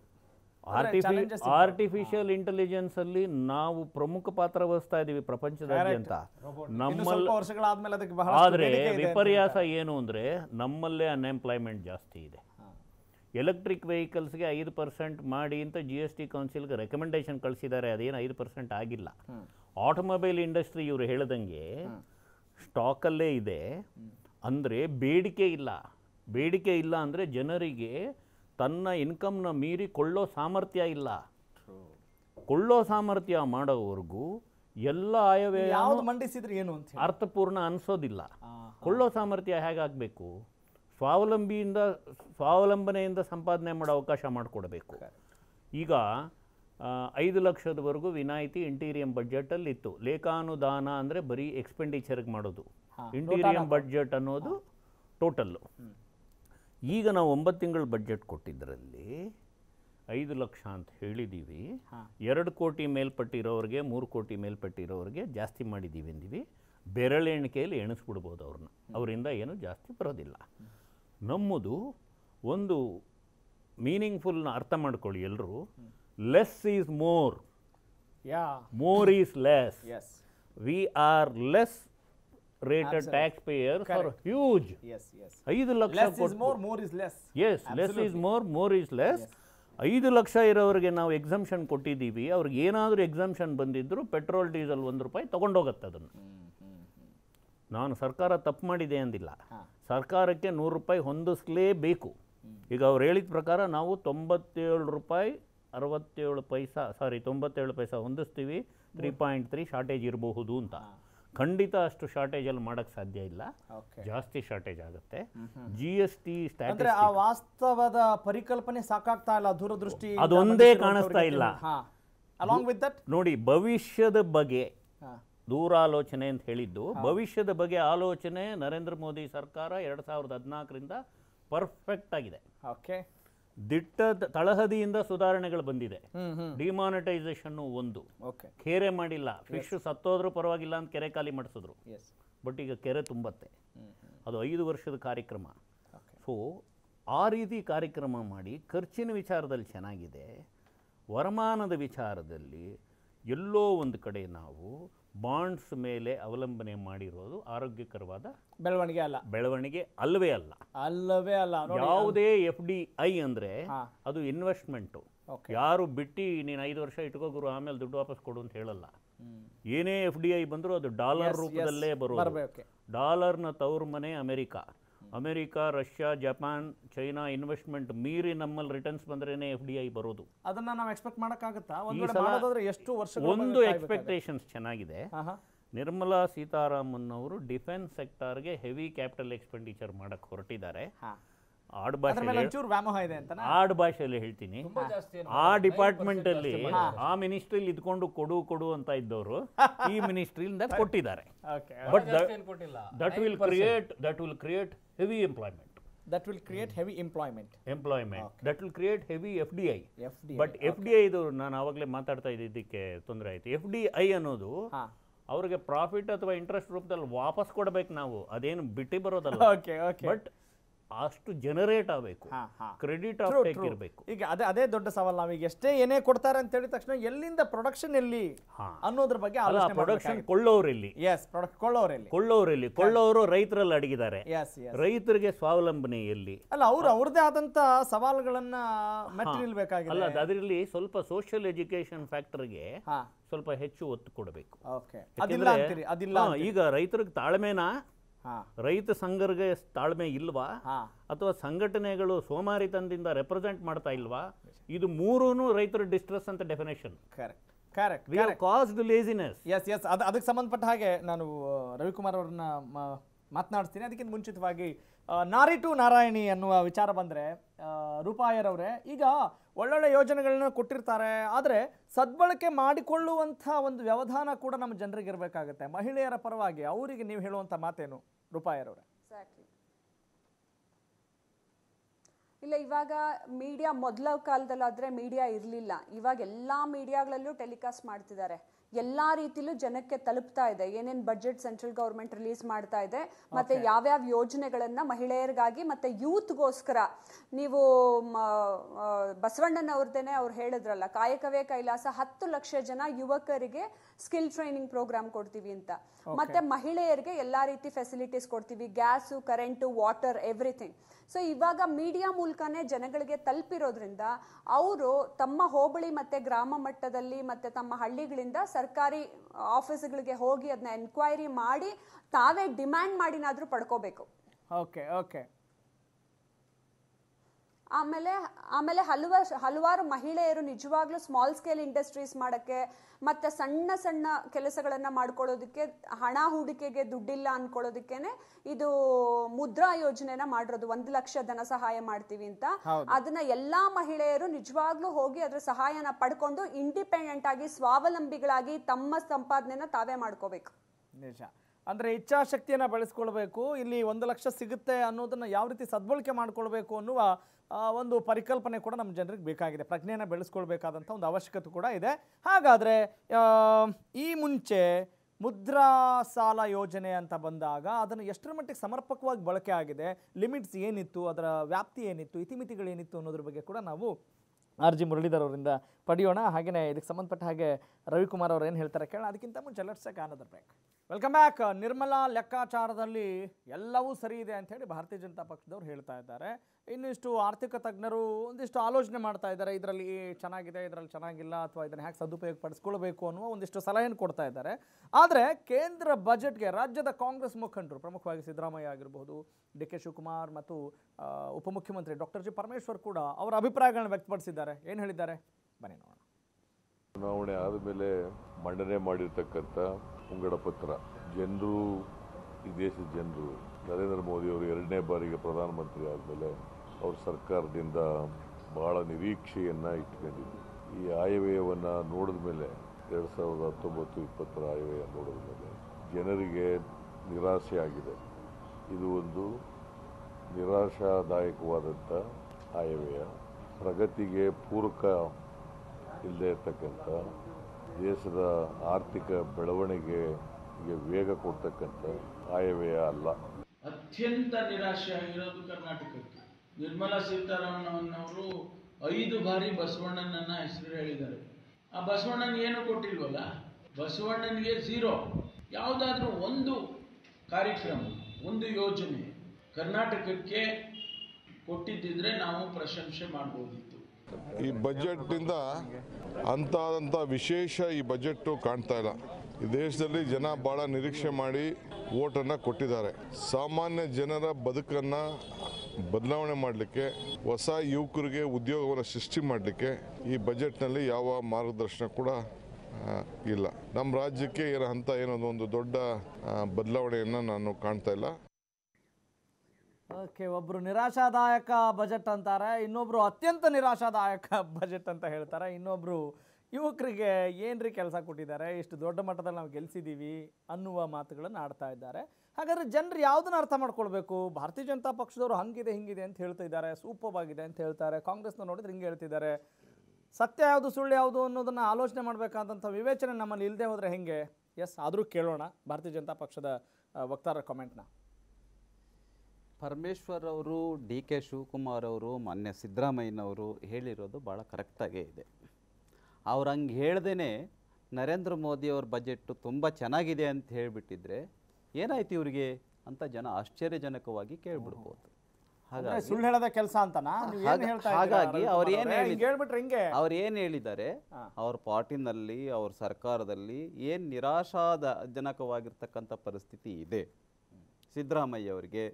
Artifi artificial intelligence ah. ಅಲ್ಲಿ ನಾವು ಪ್ರಮುಖ ಪಾತ್ರ ವಹಿಸ್ತಾ ಇದ್ದೀವಿ ಪ್ರಪಂಚದಾದ್ಯಂತ ನಮ್ಮಲ್ಲಿ ಆದರೆ ವಿಪರ್ಯಾಸ ಏನು ಅಂದರೆ ನಮ್ಮಲ್ಲೇ ಅನ್ಎಂಪ್ಲಾಯ್ಮೆಂಟ್ ಜಾಸ್ತಿ ಇದೆ ಎಲೆಕ್ಟ್ರಿಕ್ ವೆಹಿಕಲ್ಸ್ಗೆ ಐದು ಪರ್ಸೆಂಟ್ ಮಾಡಿ ಅಂತ ಜಿ ಎಸ್ ಟಿ ಕೌನ್ಸಿಲ್ಗೆ ರೆಕಮೆಂಡೇಶನ್ ಕಳಿಸಿದ್ದಾರೆ ಅದೇನು ಐದು ಪರ್ಸೆಂಟ್ ಆಗಿಲ್ಲ ಆಟೋಮೊಬೈಲ್ ಇಂಡಸ್ಟ್ರಿ ಇವರು ಹೇಳ್ದಂಗೆ ಸ್ಟಾಕಲ್ಲೇ ಇದೆ ಅಂದರೆ ಬೇಡಿಕೆ ಇಲ್ಲ ಬೇಡಿಕೆ ಇಲ್ಲ ಅಂದರೆ ಜನರಿಗೆ ತನ್ನ ಇನ್ಕಮ್ನ ಮೀರಿ ಕೊಳ್ಳೋ ಸಾಮರ್ಥ್ಯ ಇಲ್ಲ ಕೊಳ್ಳೋ ಸಾಮರ್ಥ್ಯ ಮಾಡೋವರೆಗೂ ಎಲ್ಲ ಆಯವ್ಯಯ ಮಂಡಿಸಿದ್ರೆ ಏನು ಅಂತ ಅರ್ಥಪೂರ್ಣ ಅನಿಸೋದಿಲ್ಲ ಕೊಳ್ಳೋ ಸಾಮರ್ಥ್ಯ ಹೇಗಾಗಬೇಕು ಸ್ವಾವಲಂಬಿಯಿಂದ ಸ್ವಾವಲಂಬನೆಯಿಂದ ಸಂಪಾದನೆ ಮಾಡೋ ಅವಕಾಶ ಮಾಡಿಕೊಡಬೇಕು ಈಗ ಐದು ಲಕ್ಷದವರೆಗೂ ವಿನಾಯಿತಿ ಇಂಟೀರಿಯಂ ಬಜೆಟಲ್ಲಿ ಇತ್ತು ಲೇಖಾನುದಾನ ಅಂದರೆ ಬರೀ ಎಕ್ಸ್ಪೆಂಡಿಚರ್ಗೆ ಮಾಡೋದು ಇಂಟೀರಿಯಂ ಬಡ್ಜೆಟ್ ಅನ್ನೋದು ಟೋಟಲ್ಲು ಈಗ ನಾವು ಒಂಬತ್ತು ತಿಂಗಳ ಬಜೆಟ್ ಕೊಟ್ಟಿದ್ದರಲ್ಲಿ ಐದು ಲಕ್ಷ ಅಂತ ಹೇಳಿದ್ದೀವಿ ಎರಡು ಕೋಟಿ ಮೇಲ್ಪಟ್ಟಿರೋರಿಗೆ ಮೂರು ಕೋಟಿ ಮೇಲ್ಪಟ್ಟಿರೋರಿಗೆ ಜಾಸ್ತಿ ಮಾಡಿದ್ದೀವಿ ಅಂದೀವಿ ಬೆರಳೆಣಿಕೆಯಲ್ಲಿ ಎಣಿಸ್ಬಿಡ್ಬೋದು ಅವ್ರನ್ನ ಅವರಿಂದ ಏನು ಜಾಸ್ತಿ ಬರೋದಿಲ್ಲ ನಮ್ಮದು ಒಂದು ಮೀನಿಂಗ್ಫುಲ್ನ ಅರ್ಥ ಮಾಡ್ಕೊಳ್ಳಿ ಎಲ್ಲರೂ less is more. Yeah. More is less. Yes. We are less rated taxpayers Correct. are huge. Yes, yes. 5 less is more, more is less. Yes, Absolutely. less is more, more is less. ಐದು ಲಕ್ಷ ಇರೋರಿಗೆ ನಾವು exemption ಕೊಟ್ಟಿದ್ದೀವಿ ಅವ್ರಿಗೆ ಏನಾದರೂ 1 ಬಂದಿದ್ದರೂ petrol diesel ಒಂದು ರೂಪಾಯಿ ತೊಗೊಂಡೋಗತ್ತೆ ಅದನ್ನು ನಾನು ಸರ್ಕಾರ ತಪ್ಪು ಮಾಡಿದೆ ಅಂದಿಲ್ಲ ಸರ್ಕಾರಕ್ಕೆ ನೂರು ರೂಪಾಯಿ ಹೊಂದಿಸ್ಲೇಬೇಕು ಈಗ ಅವ್ರು ಹೇಳಿದ ಪ್ರಕಾರ ನಾವು ತೊಂಬತ್ತೇಳು ರೂಪಾಯಿ ಅರವತ್ತೇಳು ಪೈಸಾ ಸಾರಿ ತೊಂಬತ್ತೇಳು ಪೈಸಾ ಹೊಂದಿಸ್ತೀವಿ ತ್ರೀ ಪಾಯಿಂಟ್ ತ್ರೀ ಶಾರ್ಟೇಜ್ ಇರಬಹುದು ಅಂತ ಖಂಡಿತ ಅಷ್ಟು ಶಾರ್ಟೇಜ್ ಅಲ್ಲಿ ಮಾಡಕ್ ಸಾಧ್ಯ ಇಲ್ಲ ಜಾಸ್ತಿ ಶಾರ್ಟೇಜ್ ಆಗುತ್ತೆ ಜಿ ಎಸ್ ಟಿ ಆ ವಾಸ್ತವದ ಪರಿಕಲ್ಪನೆ ಸಾಕಾಗ್ತಾ ಇಲ್ಲ ದೂರದೃಷ್ಟಿ ಅದೊಂದೇ ಕಾಣಿಸ್ತಾ ಇಲ್ಲ ಅಲಾಂಗ್ ವಿತ್ ದಟ್ ನೋಡಿ ಭವಿಷ್ಯದ ಬಗ್ಗೆ ದೂರಾಲೋಚನೆ ಅಂತ ಹೇಳಿದ್ದು ಭವಿಷ್ಯದ ಬಗ್ಗೆ ಆಲೋಚನೆ ನರೇಂದ್ರ ಮೋದಿ ಸರ್ಕಾರ ಎರಡ್ ಸಾವಿರದ ಹದಿನಾಲ್ಕರಿಂದ ಪರ್ಫೆಕ್ಟ್ ಆಗಿದೆ ಓಕೆ ದಿಟ್ಟ ತಳಹದಿಯಿಂದ ಸುಧಾರಣೆಗಳು ಬಂದಿದೆ ಡಿಮಾನಿಟೈಸೇಷನ್ ಒಂದು ಕೆರೆ ಮಾಡಿಲ್ಲ ಫಿಶ್ ಸತ್ತೋದ್ರೂ ಪರವಾಗಿಲ್ಲ ಅಂತ ಕೆರೆ ಖಾಲಿ ಮಾಡಿಸಿದ್ರು ಬಟ್ ಈಗ ಕೆರೆ ತುಂಬತ್ತೆ ಅದು ಐದು ವರ್ಷದ ಕಾರ್ಯಕ್ರಮ ಸೊ ಆ ರೀತಿ ಕಾರ್ಯಕ್ರಮ ಮಾಡಿ ಖರ್ಚಿನ ವಿಚಾರದಲ್ಲಿ ಚೆನ್ನಾಗಿದೆ ವರಮಾನದ ವಿಚಾರದಲ್ಲಿ ಎಲ್ಲೋ ಒಂದು ಕಡೆ ನಾವು ಬಾಂಡ್ಸ್ ಮೇಲೆ ಅವಲಂಬನೆ ಮಾಡಿರೋದು ಆರೋಗ್ಯಕರವಾದ ಬೆಳವಣಿಗೆ ಅಲ್ಲ ಬೆಳವಣಿಗೆ ಅಲ್ಲವೇ ಅಲ್ಲ ಅಲ್ಲವೇ ಅಲ್ಲ ಯಾವುದೇ ಎಫ್ ಡಿ ಐ ಅಂದ್ರೆ ಅದು ಇನ್ವೆಸ್ಟ್ಮೆಂಟು ಯಾರು ಬಿಟ್ಟು ನೀನು ಐದು ವರ್ಷ ಇಟ್ಕೋ ಆಮೇಲೆ ದುಡ್ಡು ವಾಪಸ್ ಕೊಡು ಅಂತ ಹೇಳಲ್ಲ ಏನೇ ಎಫ್ ಡಿ ಐ ಬಂದರೂ ಅದು ಡಾಲರ್ ರೂಪದಲ್ಲೇ ಬರೋದು ಡಾಲರ್ನ ತವ್ರ ಮನೆ America America Russia Japan China investment ಮೀರಿ ನಮ್ಮಲ್ಲಿ ರಿಟರ್ನ್ಸ್ ಬಂದ್ರೇನೆ ಎಫ್ ಡಿ ಐ ಬರೋದು ಅದನ್ನ ನಾವು ಎಕ್ಸ್ಪೆಕ್ಟ್ ಮಾಡೋಕ್ಕಾಗುತ್ತಾ ಎಷ್ಟು ವರ್ಷ ಒಂದು ಎಕ್ಸ್ಪೆಕ್ಟೇಷನ್ಸ್ ಚೆನ್ನಾಗಿದೆ ನಿರ್ಮಲಾ ಸೀತಾರಾಮನ್ ಅವರು ಡಿಫೆನ್ಸ್ ಸೆಕ್ಟರ್ಗೆ ಹೆವಿ ಕ್ಯಾಪಿಟಲ್ ಎಕ್ಸ್ಪೆಂಡಿಚರ್ ಮಾಡಕ್ಕೆ ಹೊರಟಿದ್ದಾರೆ ಆಡು ಭಾಷೆ ಇದೆ ಭಾಷೆಯಲ್ಲಿ ಹೇಳ್ತೀನಿ ಆ ಡಿಪಾರ್ಟ್ಮೆಂಟ್ ಅಲ್ಲಿ ಆ ಮಿನಿಸ್ಟ್ರಿ ಇದ್ಕೊಂಡು ಕೊಡು ಕೊಡು ಅಂತ ಇದ್ದವರು ಈ ಮಿನಿಸ್ಟ್ರಿಯಿಂದ ಕೊಟ್ಟಿದ್ದಾರೆ but that will create that will create heavy employment that will create heavy employment employment that will create heavy F D I but F D I ಇದು ನಾನು ಆವಾಗಲೇ ಮಾತಾಡ್ತಾ ಇದ್ದಿದ್ದಕ್ಕೆ ತೊಂದರೆ ಆಯ್ತು ಎಫ್ ಡಿ ಐ ಅನ್ನೋದು ಅವ್ರಿಗೆ ಪ್ರಾಫಿಟ್ ಅಥವಾ ಇಂಟ್ರೆಸ್ಟ್ ರೂಪದಲ್ಲಿ ವಾಪಸ್ ಕೊಡಬೇಕು ನಾವು ಅದೇನು ಬಿಟ್ಟು ಬರೋದಲ್ಲ ಬಟ್ ಅಷ್ಟು ಜನರೇಟ್ ಆಗಬೇಕು ಕ್ರೆಡಿಟ್ ಆಫ್ ಟೇಕ್ ಇರಬೇಕು ಈಗ ಅದೇ ಅದೇ ದೊಡ್ಡ ಸವಾಲು ನಾವೀಗ ಎಷ್ಟೇ ಏನೇ ಕೊಡ್ತಾರೆ ಅಂತ ಹೇಳಿದ ತಕ್ಷಣ ಎಲ್ಲಿಂದ ಪ್ರೊಡಕ್ಷನ್ ಎಲ್ಲಿ ಅನ್ನೋದ್ರ ಬಗ್ಗೆ ಪ್ರೊಡಕ್ಷನ್ ಕೊಳ್ಳೋರೆಲ್ಲಿ ಎಸ್ ಪ್ರೊಡಕ್ಟ್ ಕೊಳ್ಳೋರೆಲ್ಲಿ ಕೊಳ್ಳೋರೆಲ್ಲಿ ಕೊಳ್ಳೋರು ರೈತರಲ್ಲಿ ಅಡಗಿದ್ದಾರೆ ರೈತರಿಗೆ ಸ್ವಾವಲಂಬನೆ ಎಲ್ಲಿ ಅಲ್ಲ ಅವರು ಅವ್ರದೇ ಆದಂತ ಸವಾಲುಗಳನ್ನ ಮೆಟ್ಟಿ ಅಲ್ಲ ಅದರಲ್ಲಿ ಸ್ವಲ್ಪ ಸೋಷಿಯಲ್ ಎಜುಕೇಶನ್ ಫ್ಯಾಕ್ಟರ್ಗೆ ಸ್ವಲ್ಪ ಹೆಚ್ಚು ಒತ್ತು ಕೊಡಬೇಕು ಈಗ ರೈತರಿಗೆ ತಾಳ್ಮೆನಾ ರೈತ ಸಂಘರ್ಗೆ ತಾಳ್ಮೆ ಇಲ್ವಾ ಅಥವಾ ಸಂಘಟನೆಗಳು ಸೋಮಾರಿತನದಿಂದ ರೆಪ್ರೆಸೆಂಟ್ ಮಾಡ್ತಾ ಇಲ್ವಾ ಇದು ಮೂರೂ ರೈತರ ಡಿಸ್ಟ್ರೆಸ್ ಅಂತ definition correct laziness yes yes ಅದಕ್ಕೆ ಸಂಬಂಧಪಟ್ಟ ಹಾಗೆ ನಾನು ರವಿಕುಮಾರ್ ಅವ್ರನ್ನ ಮಾತನಾಡ್ತೀನಿ ಅದಕ್ಕಿಂತ ಮುಂಚಿತವಾಗಿ ನಾರಿ ಟು ನಾರಾಯಣಿ ಅನ್ನುವ ವಿಚಾರ ಬಂದರೆ ರೂಪಾಯರವರೇ ಈಗ ಒಳ್ಳೊಳ್ಳೆ ಯೋಜನೆಗಳನ್ನ ಕೊಟ್ಟಿರ್ತಾರೆ ಆದರೆ ಸದ್ಬಳಕೆ ಮಾಡಿಕೊಳ್ಳುವಂಥ ಒಂದು ವ್ಯವಧಾನ ಕೂಡ ನಮ್ಮ ಜನರಿಗೆ ಇರಬೇಕಾಗುತ್ತೆ ಮಹಿಳೆಯರ ಪರವಾಗಿ ಅವರಿಗೆ ನೀವು ಹೇಳುವಂಥ ಮಾತೇನು ರೂಪಾಯರವರ ಇಲ್ಲ ಇವಾಗ ಮೀಡಿಯಾ ಮೊದಲ ಕಾಲದಲ್ಲಾದರೆ ಮೀಡಿಯಾ ಇರಲಿಲ್ಲ ಇವಾಗ ಎಲ್ಲ ಮೀಡಿಯಾಗಳಲ್ಲೂ ಟೆಲಿಕಾಸ್ಟ್ ಮಾಡ್ತಿದ್ದಾರೆ ಎಲ್ಲ ರೀತಿಲೂ ಜನಕ್ಕೆ ತಲುಪ್ತಾ ಇದೆ ಏನೇನು ಬಜೆಟ್ ಸೆಂಟ್ರಲ್ ಗೌರ್ಮೆಂಟ್ ರಿಲೀಸ್ ಮಾಡ್ತಾ ಇದೆ ಮತ್ತೆ ಯಾವ್ಯಾವ ಯೋಜನೆಗಳನ್ನ ಮಹಿಳೆಯರಿಗಾಗಿ ಮತ್ತೆ ಯೂತ್ಗೋಸ್ಕರ ನೀವು ಬಸವಣ್ಣನವ್ರದ್ದೇನೆ ಅವ್ರು ಹೇಳಿದ್ರಲ್ಲ ಕಾಯಕವೇ ಕೈಲಾಸ ಹತ್ತು ಲಕ್ಷ ಜನ ಯುವಕರಿಗೆ ಸ್ಕಿಲ್ ಟ್ರೈನಿಂಗ್ ಪ್ರೋಗ್ರಾಮ್ ಕೊಡ್ತೀವಿ ಅಂತ ಮತ್ತೆ ಮಹಿಳೆಯರಿಗೆ ಎಲ್ಲಾ ರೀತಿ ಫೆಸಿಲಿಟೀಸ್ ಕೊಡ್ತೀವಿ gas current water everything so ಇವಾಗ ಮೀಡಿಯಾ ಮೂಲಕನೇ ಜನಗಳಿಗೆ ತಲುಪಿರೋದ್ರಿಂದ ಅವರು ತಮ್ಮ ಹೋಬಳಿ ಮತ್ತೆ ಗ್ರಾಮ ಮಟ್ಟದಲ್ಲಿ ಮತ್ತೆ ತಮ್ಮ ಹಳ್ಳಿಗಳಿಂದ ಸರ್ಕಾರಿ ಆಫೀಸ್ಗಳಿಗೆ ಹೋಗಿ ಅದನ್ನ ಎನ್ಕ್ವೈರಿ ಮಾಡಿ ತಾವೇ ಡಿಮ್ಯಾಂಡ್ ಮಾಡಿನಾದ್ರೂ ಪಡ್ಕೋಬೇಕು ಓಕೆ ಓಕೆ ಆಮೇಲೆ ಆಮೇಲೆ ಹಲವ ಹಲವಾರು ಮಹಿಳೆಯರು ನಿಜವಾಗ್ಲೂ ಸ್ಮಾಲ್ ಸ್ಕೇಲ್ ಇಂಡಸ್ಟ್ರೀಸ್ ಮಾಡಕ್ಕೆ ಮತ್ತೆ ಸಣ್ಣ ಸಣ್ಣ ಕೆಲಸಗಳನ್ನು ಮಾಡ್ಕೊಳ್ಳೋದಕ್ಕೆ ಹಣ ಹೂಡಿಕೆಗೆ ದುಡ್ಡಿಲ್ಲ ಅಂದ್ಕೊಳ್ಳೋದಕ್ಕೇನೆ ಇದು ಮುದ್ರಾ ಯೋಜನೆನ ಮಾಡಿರೋದು ಒಂದು ಲಕ್ಷ ಧನ ಸಹಾಯ ಮಾಡ್ತೀವಿ ಅಂತ ಅದನ್ನ ಎಲ್ಲಾ ಮಹಿಳೆಯರು ನಿಜವಾಗ್ಲೂ ಹೋಗಿ ಅದರ ಸಹಾಯನ ಪಡ್ಕೊಂಡು ಇಂಡಿಪೆಂಡೆಂಟ್ ಆಗಿ ಸ್ವಾವಲಂಬಿಗಳಾಗಿ ತಮ್ಮ ಸಂಪಾದನೆನ ತಾವೇ ಮಾಡ್ಕೋಬೇಕು ನಿಜ ಅಂದ್ರೆ ಇಚ್ಛಾಶಕ್ತಿಯನ್ನ ಬಳಸ್ಕೊಳ್ಬೇಕು ಇಲ್ಲಿ ಒಂದು ಲಕ್ಷ ಸಿಗುತ್ತೆ ಅನ್ನೋದನ್ನ ಯಾವ ರೀತಿ ಸದ್ಬಳಕೆ ಮಾಡ್ಕೊಳ್ಬೇಕು ಅನ್ನುವ ಒಂದು ಪರಿಕಲ್ಪನೆ ಕೂಡ ನಮ್ಮ ಜನರಿಗೆ ಬೇಕಾಗಿದೆ ಪ್ರಜ್ಞೆಯನ್ನು ಬೆಳೆಸ್ಕೊಳ್ಬೇಕಾದಂಥ ಒಂದು ಅವಶ್ಯಕತೆ ಕೂಡ ಇದೆ ಹಾಗಾದರೆ ಈ ಮುಂಚೆ ಮುದ್ರಾ ಸಾಲ ಯೋಜನೆ ಅಂತ ಬಂದಾಗ ಅದನ್ನು ಎಷ್ಟರ ಮಟ್ಟಿಗೆ ಸಮರ್ಪಕವಾಗಿ ಬಳಕೆ ಆಗಿದೆ ಲಿಮಿಟ್ಸ್ ಏನಿತ್ತು ಅದರ ವ್ಯಾಪ್ತಿ ಏನಿತ್ತು ಇತಿಮಿತಿಗಳೇನಿತ್ತು ಅನ್ನೋದ್ರ ಬಗ್ಗೆ ಕೂಡ ನಾವು ಆರ್ ಜಿ ಮುರಳೀಧರ್ ಅವರಿಂದ ಪಡೆಯೋಣ ಹಾಗೆಯೇ ಇದಕ್ಕೆ ಸಂಬಂಧಪಟ್ಟ ಹಾಗೆ ರವಿಕುಮಾರ್ ಅವರು ಏನು ಹೇಳ್ತಾರೆ ಕೇಳೋಣ ಅದಕ್ಕಿಂತ ಮುಂಚೆ let's another bank welcome back Nirmala ಲೆಕ್ಕಾಚಾರದಲ್ಲಿ ಎಲ್ಲವೂ ಸರಿ ಇದೆ ಅಂಥೇಳಿ ಭಾರತೀಯ ಜನತಾ ಪಕ್ಷದವ್ರು ಹೇಳ್ತಾ ಇದ್ದಾರೆ ಇನ್ನಿಷ್ಟು ಆರ್ಥಿಕ ತಜ್ಞರು ಒಂದಿಷ್ಟು ಆಲೋಚನೆ ಮಾಡ್ತಾ ಇದ್ದಾರೆ ಇದರಲ್ಲಿ ಚೆನ್ನಾಗಿದೆ ಇದರಲ್ಲಿ ಚೆನ್ನಾಗಿಲ್ಲ ಅಥವಾ ಇದನ್ನು ಹೇಗೆ ಸದುಪಯೋಗ ಪಡಿಸ್ಕೊಳ್ಬೇಕು ಅನ್ನುವ ಒಂದಿಷ್ಟು ಸಲಹೆಯನ್ನು ಕೊಡ್ತಾ ಇದ್ದಾರೆ ಆದರೆ ಕೇಂದ್ರ ಬಜೆಟ್ಗೆ ರಾಜ್ಯದ ಕಾಂಗ್ರೆಸ್ ಮುಖಂಡರು ಪ್ರಮುಖವಾಗಿ ಸಿದ್ದರಾಮಯ್ಯ ಆಗಿರಬಹುದು ಡಿ ಕೆ ಶಿವಕುಮಾರ್ ಮತ್ತು ಉಪಮುಖ್ಯಮಂತ್ರಿ ಡಾಕ್ಟರ್ ಜಿ ಪರಮೇಶ್ವರ್ ಕೂಡ ಅವರ ಅಭಿಪ್ರಾಯಗಳನ್ನು ವ್ಯಕ್ತಪಡಿಸಿದ್ದಾರೆ ಏನು ಹೇಳಿದ್ದಾರೆ ಬನ್ನಿ ನೋಡೋಣ ಚುನಾವಣೆ ಆದಮೇಲೆ ಮಂಡನೆ ಮಾಡಿರ್ತಕ್ಕಂಥ ಮುಂಗಡ ಪತ್ರ ಜನರು ಈ ದೇಶದ ಜನರು ನರೇಂದ್ರ ಅವರು ಎರಡನೇ ಬಾರಿಗೆ ಪ್ರಧಾನಮಂತ್ರಿ ಆದಮೇಲೆ ಅವ್ರ ಸರ್ಕಾರದಿಂದ ಬಹಳ ನಿರೀಕ್ಷೆಯನ್ನು ಇಟ್ಕೊಂಡಿದ್ವಿ ಈ ಆಯವ್ಯಯವನ್ನು ನೋಡಿದ ಮೇಲೆ ಎರಡು ಸಾವಿರದ ಹತ್ತೊಂಬತ್ತು ಇಪ್ಪತ್ತರ ಆಯವ್ಯಯ ನೋಡಿದ ಮೇಲೆ ಜನರಿಗೆ ನಿರಾಸೆ ಆಗಿದೆ ಇದು ಒಂದು ನಿರಾಶಾದಾಯಕವಾದಂಥ ಆಯವ್ಯಯ ಪ್ರಗತಿಗೆ ಪೂರಕ ಇಲ್ಲದೇ ಇರತಕ್ಕಂಥ ದೇಶದ ಆರ್ಥಿಕ ಬೆಳವಣಿಗೆಗೆ ವೇಗ ಕೊಡ್ತಕ್ಕಂಥ ಆಯವ್ಯಯ ಅಲ್ಲ ಅತ್ಯಂತ ನಿರಾಶೆ ಆಗಿರೋದು ಕರ್ನಾಟಕಕ್ಕೆ ನಿರ್ಮಲಾ ಸೀತಾರಾಮನ್ ಅವರು ಐದು ಬಾರಿ ಬಸವಣ್ಣನನ್ನ ಹೆಸರು ಹೇಳಿದ್ದಾರೆ ಆ ಬಸವಣ್ಣನ ಏನು ಕೊಟ್ಟಿಲ್ವಲ್ಲ ಬಸವಣ್ಣನಿಗೆ ಝೀರೋ ಯಾವುದಾದ್ರೂ ಒಂದು ಕಾರ್ಯಕ್ರಮ ಒಂದು ಯೋಜನೆ ಕರ್ನಾಟಕಕ್ಕೆ ಕೊಟ್ಟಿದ್ದಿದ್ರೆ ನಾವು ಪ್ರಶಂಸೆ ಮಾಡ್ಬೋದು ಈ ಬಜೆಟ್ನಿಂದ ಅಂಥಾದಂಥ ವಿಶೇಷ ಈ ಬಜೆಟ್ಟು ಕಾಣ್ತಾ ಇಲ್ಲ ಈ ದೇಶದಲ್ಲಿ ಜನ ಭಾಳ ನಿರೀಕ್ಷೆ ಮಾಡಿ ಓಟನ್ನು ಕೊಟ್ಟಿದ್ದಾರೆ ಸಾಮಾನ್ಯ ಜನರ ಬದುಕನ್ನು ಬದಲಾವಣೆ ಮಾಡಲಿಕ್ಕೆ ಹೊಸ ಯುವಕರಿಗೆ ಉದ್ಯೋಗವನ್ನು ಸೃಷ್ಟಿ ಮಾಡಲಿಕ್ಕೆ ಈ ಬಜೆಟ್ನಲ್ಲಿ ಯಾವ ಮಾರ್ಗದರ್ಶನ ಕೂಡ ಇಲ್ಲ ನಮ್ಮ ರಾಜ್ಯಕ್ಕೆ ಏನೋ ಅಂತ ಏನೋ ಒಂದು ದೊಡ್ಡ ಬದಲಾವಣೆಯನ್ನು ನಾನು ಕಾಣ್ತಾ ಇಲ್ಲ ಓಕೆ ಒಬ್ಬರು ನಿರಾಶಾದಾಯಕ ಬಜೆಟ್ ಅಂತಾರೆ ಇನ್ನೊಬ್ಬರು ಅತ್ಯಂತ ನಿರಾಶಾದಾಯಕ ಬಜೆಟ್ ಅಂತ ಹೇಳ್ತಾರೆ ಇನ್ನೊಬ್ಬರು ಯುವಕರಿಗೆ ಏನ್ರಿ ಕೆಲಸ ಕೊಟ್ಟಿದ್ದಾರೆ ಇಷ್ಟು ದೊಡ್ಡ ಮಟ್ಟದಲ್ಲಿ ನಾವು ಗೆಲ್ಸಿದ್ದೀವಿ ಅನ್ನುವ ಮಾತುಗಳನ್ನು ಆಡ್ತಾ ಇದ್ದಾರೆ ಹಾಗಾದರೆ ಜನರು ಯಾವುದನ್ನ ಅರ್ಥ ಮಾಡ್ಕೊಳ್ಬೇಕು ಭಾರತೀಯ ಜನತಾ ಪಕ್ಷದವರು ಹಂಗಿದೆ ಹಿಂಗಿದೆ ಅಂತ ಹೇಳ್ತಾ ಇದ್ದಾರೆ ಸೂಪವಾಗಿದೆ ಅಂತ ಹೇಳ್ತಾರೆ ಕಾಂಗ್ರೆಸ್ನ ನೋಡಿದ್ರೆ ಹಿಂಗೆ ಹೇಳ್ತಿದ್ದಾರೆ ಸತ್ಯ ಯಾವುದು ಸುಳ್ಳು ಯಾವುದು ಅನ್ನೋದನ್ನು ಆಲೋಚನೆ ಮಾಡಬೇಕಾದಂಥ ವಿವೇಚನೆ ನಮ್ಮಲ್ಲಿ ಇಲ್ಲದೆ ಹೋದರೆ ಹೆಂಗೆ ಎಸ್ ಆದರೂ ಕೇಳೋಣ ಭಾರತೀಯ ಜನತಾ ಪಕ್ಷದ ವಕ್ತಾರ ಕಮೆಂಟ್ನ ಪರಮೇಶ್ವರ್ ಅವರು ಡಿ ಕೆ ಶಿವಕುಮಾರ್ ಅವರು ಮೊನ್ನೆ ಸಿದ್ದರಾಮಯ್ಯನವರು ಹೇಳಿರೋದು ಭಾಳ ಕರೆಕ್ಟಾಗೇ ಇದೆ ಅವ್ರು ಹಂಗೆ ಹೇಳ್ದೇ ನರೇಂದ್ರ ಮೋದಿಯವ್ರ ಬಜೆಟ್ಟು ತುಂಬ ಚೆನ್ನಾಗಿದೆ ಅಂತ ಹೇಳಿಬಿಟ್ಟಿದ್ರೆ ಏನಾಯ್ತು ಇವ್ರಿಗೆ ಅಂತ ಜನ ಆಶ್ಚರ್ಯಜನಕವಾಗಿ ಕೇಳ್ಬಿಡ್ಬೋದು ಹಾಗಾಗಿ ಸುಳ್ಳು ಹೇಳದ ಕೆಲಸ ಅಂತನಾ ಹಾಗಾಗಿ ಅವ್ರು ಏನು ಹಿಂಗೆ ಅವ್ರು ಏನು ಹೇಳಿದ್ದಾರೆ ಅವ್ರ ಪಾರ್ಟಿನಲ್ಲಿ ಅವ್ರ ಸರ್ಕಾರದಲ್ಲಿ ಏನು ನಿರಾಶಾದ ಜನಕವಾಗಿರ್ತಕ್ಕಂಥ ಪರಿಸ್ಥಿತಿ ಇದೆ ಸಿದ್ದರಾಮಯ್ಯ ಅವರಿಗೆ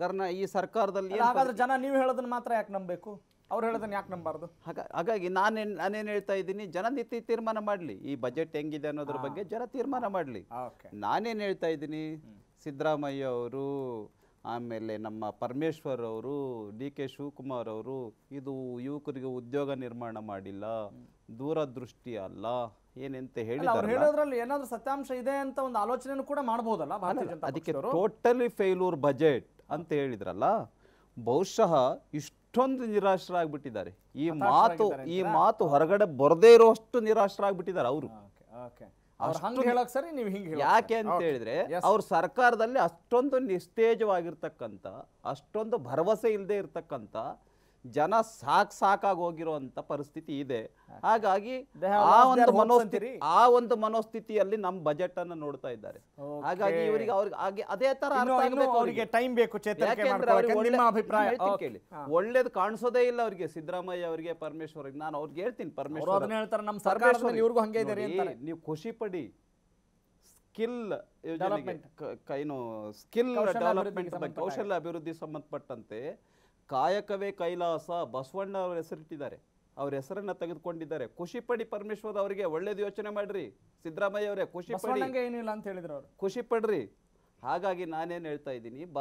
ಕರ್ನಾ ಈ ಸರ್ಕಾರದಲ್ಲಿ ಜನ ನೀವು ಹೇಳೋದನ್ನ ಮಾತ್ರ ಯಾಕೆ ನಂಬಬೇಕು ಅವ್ರು ಹೇಳೋದನ್ನ ಯಾಕೆ ನಂಬಾರ್ದು ಹಾಗಾಗಿ ನಾನೇನ್ ನಾನೇನು ಹೇಳ್ತಾ ಇದ್ದೀನಿ ಜನನಿತ್ಯ ತೀರ್ಮಾನ ಮಾಡಲಿ ಈ ಬಜೆಟ್ ಹೆಂಗಿದೆ ಅನ್ನೋದ್ರ ಬಗ್ಗೆ ಜನ ತೀರ್ಮಾನ ಮಾಡಲಿ ನಾನೇನು ಹೇಳ್ತಾ ಇದ್ದೀನಿ ಸಿದ್ದರಾಮಯ್ಯ ಅವರು ಆಮೇಲೆ ನಮ್ಮ ಪರಮೇಶ್ವರ್ ಅವರು ಡಿ ಕೆ ಶಿವಕುಮಾರ್ ಅವರು ಇದು ಯುವಕರಿಗೆ ಉದ್ಯೋಗ ನಿರ್ಮಾಣ ಮಾಡಿಲ್ಲ ದೂರದೃಷ್ಟಿ ಅಲ್ಲ ಏನಂತ ಹೇಳಿ ಹೇಳೋದ್ರಲ್ಲಿ ಏನಾದ್ರೂ ಸತ್ಯಾಂಶ ಇದೆ ಅಂತ ಒಂದು ಆಲೋಚನೆಯನ್ನು ಕೂಡ ಮಾಡಬಹುದಲ್ಲ ಅದಕ್ಕೆ ಟೋಟಲಿ ಫೇಲ್ಯೂರ್ ಬಜೆಟ್ ಅಂತ ಹೇಳಿದ್ರಲ್ಲ ಬಹುಶಃ ಇಷ್ಟೊಂದು ನಿರಾಶರಾಗ್ಬಿಟ್ಟಿದ್ದಾರೆ ಈ ಮಾತು ಈ ಮಾತು ಹೊರಗಡೆ ಬರದೇ ಇರೋಷ್ಟು ನಿರಾಶರಾಗ್ಬಿಟ್ಟಿದ್ದಾರೆ ಅವರು ಯಾಕೆ ಅಂತ ಹೇಳಿದ್ರೆ ಅವ್ರ ಸರ್ಕಾರದಲ್ಲಿ ಅಷ್ಟೊಂದು ನಿಸ್ತೇಜವಾಗಿರ್ತಕ್ಕಂಥ ಅಷ್ಟೊಂದು ಭರವಸೆ ಇಲ್ಲದೆ ಇರ್ತಕ್ಕಂತ ಜನ ಸಾಕ್ ಸಾಕಾಗಿ ಹೋಗಿರುವಂತ ಪರಿಸ್ಥಿತಿ ಇದೆ ಹಾಗಾಗಿ ಆ ಒಂದು ಮನೋಸ್ಥಿತಿ ಆ ಒಂದು ಮನೋಸ್ಥಿತಿಯಲ್ಲಿ ನಮ್ಮ ಬಜೆಟ್ ಅನ್ನು ನೋಡ್ತಾ ಇದ್ದಾರೆ ಹಾಗಾಗಿ ಇವರಿಗೆ ಅವ್ರಿಗೆ ಅದೇ ತರ ಅವರಿಗೆ ಟೈಮ್ ಬೇಕು ಅಭಿಪ್ರಾಯ ಕೇಳಿ ಒಳ್ಳೇದು ಕಾಣಿಸೋದೇ ಇಲ್ಲ ಅವರಿಗೆ ಸಿದ್ದರಾಮಯ್ಯ ಅವರಿಗೆ ಪರಮೇಶ್ವರ್ ನಾನು ಅವ್ರಿಗೆ ಹೇಳ್ತೀನಿ ಪರಮೇಶ್ವರ್ ಇವ್ರಿಗೂ ಹಂಗೆ ಇದ್ದಾರೆ ನೀವು ಖುಷಿ ಪಡಿ ಸ್ಕಿಲ್ ಯೋಜನೆ ಏನು ಸ್ಕಿಲ್ ಡೆವಲಪ್ಮೆಂಟ್ ಬಗ್ಗೆ ಕೌಶಲ್ಯ ಅಭಿವೃದ್ಧಿ ಸಂಬಂಧಪಟ್ಟಂತೆ ಕಾಯಕವೇ ಕೈಲಾಸ ಬಸವಣ್ಣ ಅವ್ರ ಹೆಸರಿಟ್ಟಿದ್ದಾರೆ ಅವ್ರ ಹೆಸರನ್ನ ತೆಗೆದುಕೊಂಡಿದ್ದಾರೆ ಖುಷಿ ಪಡಿ ಪರಮೇಶ್ವರ್ ಅವರಿಗೆ ಒಳ್ಳೇದು ಯೋಚನೆ ಮಾಡ್ರಿ ಸಿದ್ದರಾಮಯ್ಯ ಅವರೇ ಖುಷಿ ಪಡಿ ಏನಿಲ್ಲ ಅಂತ ಹೇಳಿದ್ರು ಅವರು ಖುಷಿ ಪಡ್ರಿ ಹಾಗಾಗಿ ನಾನೇನು ಹೇಳ್ತಾ ಇದ್ದೀನಿ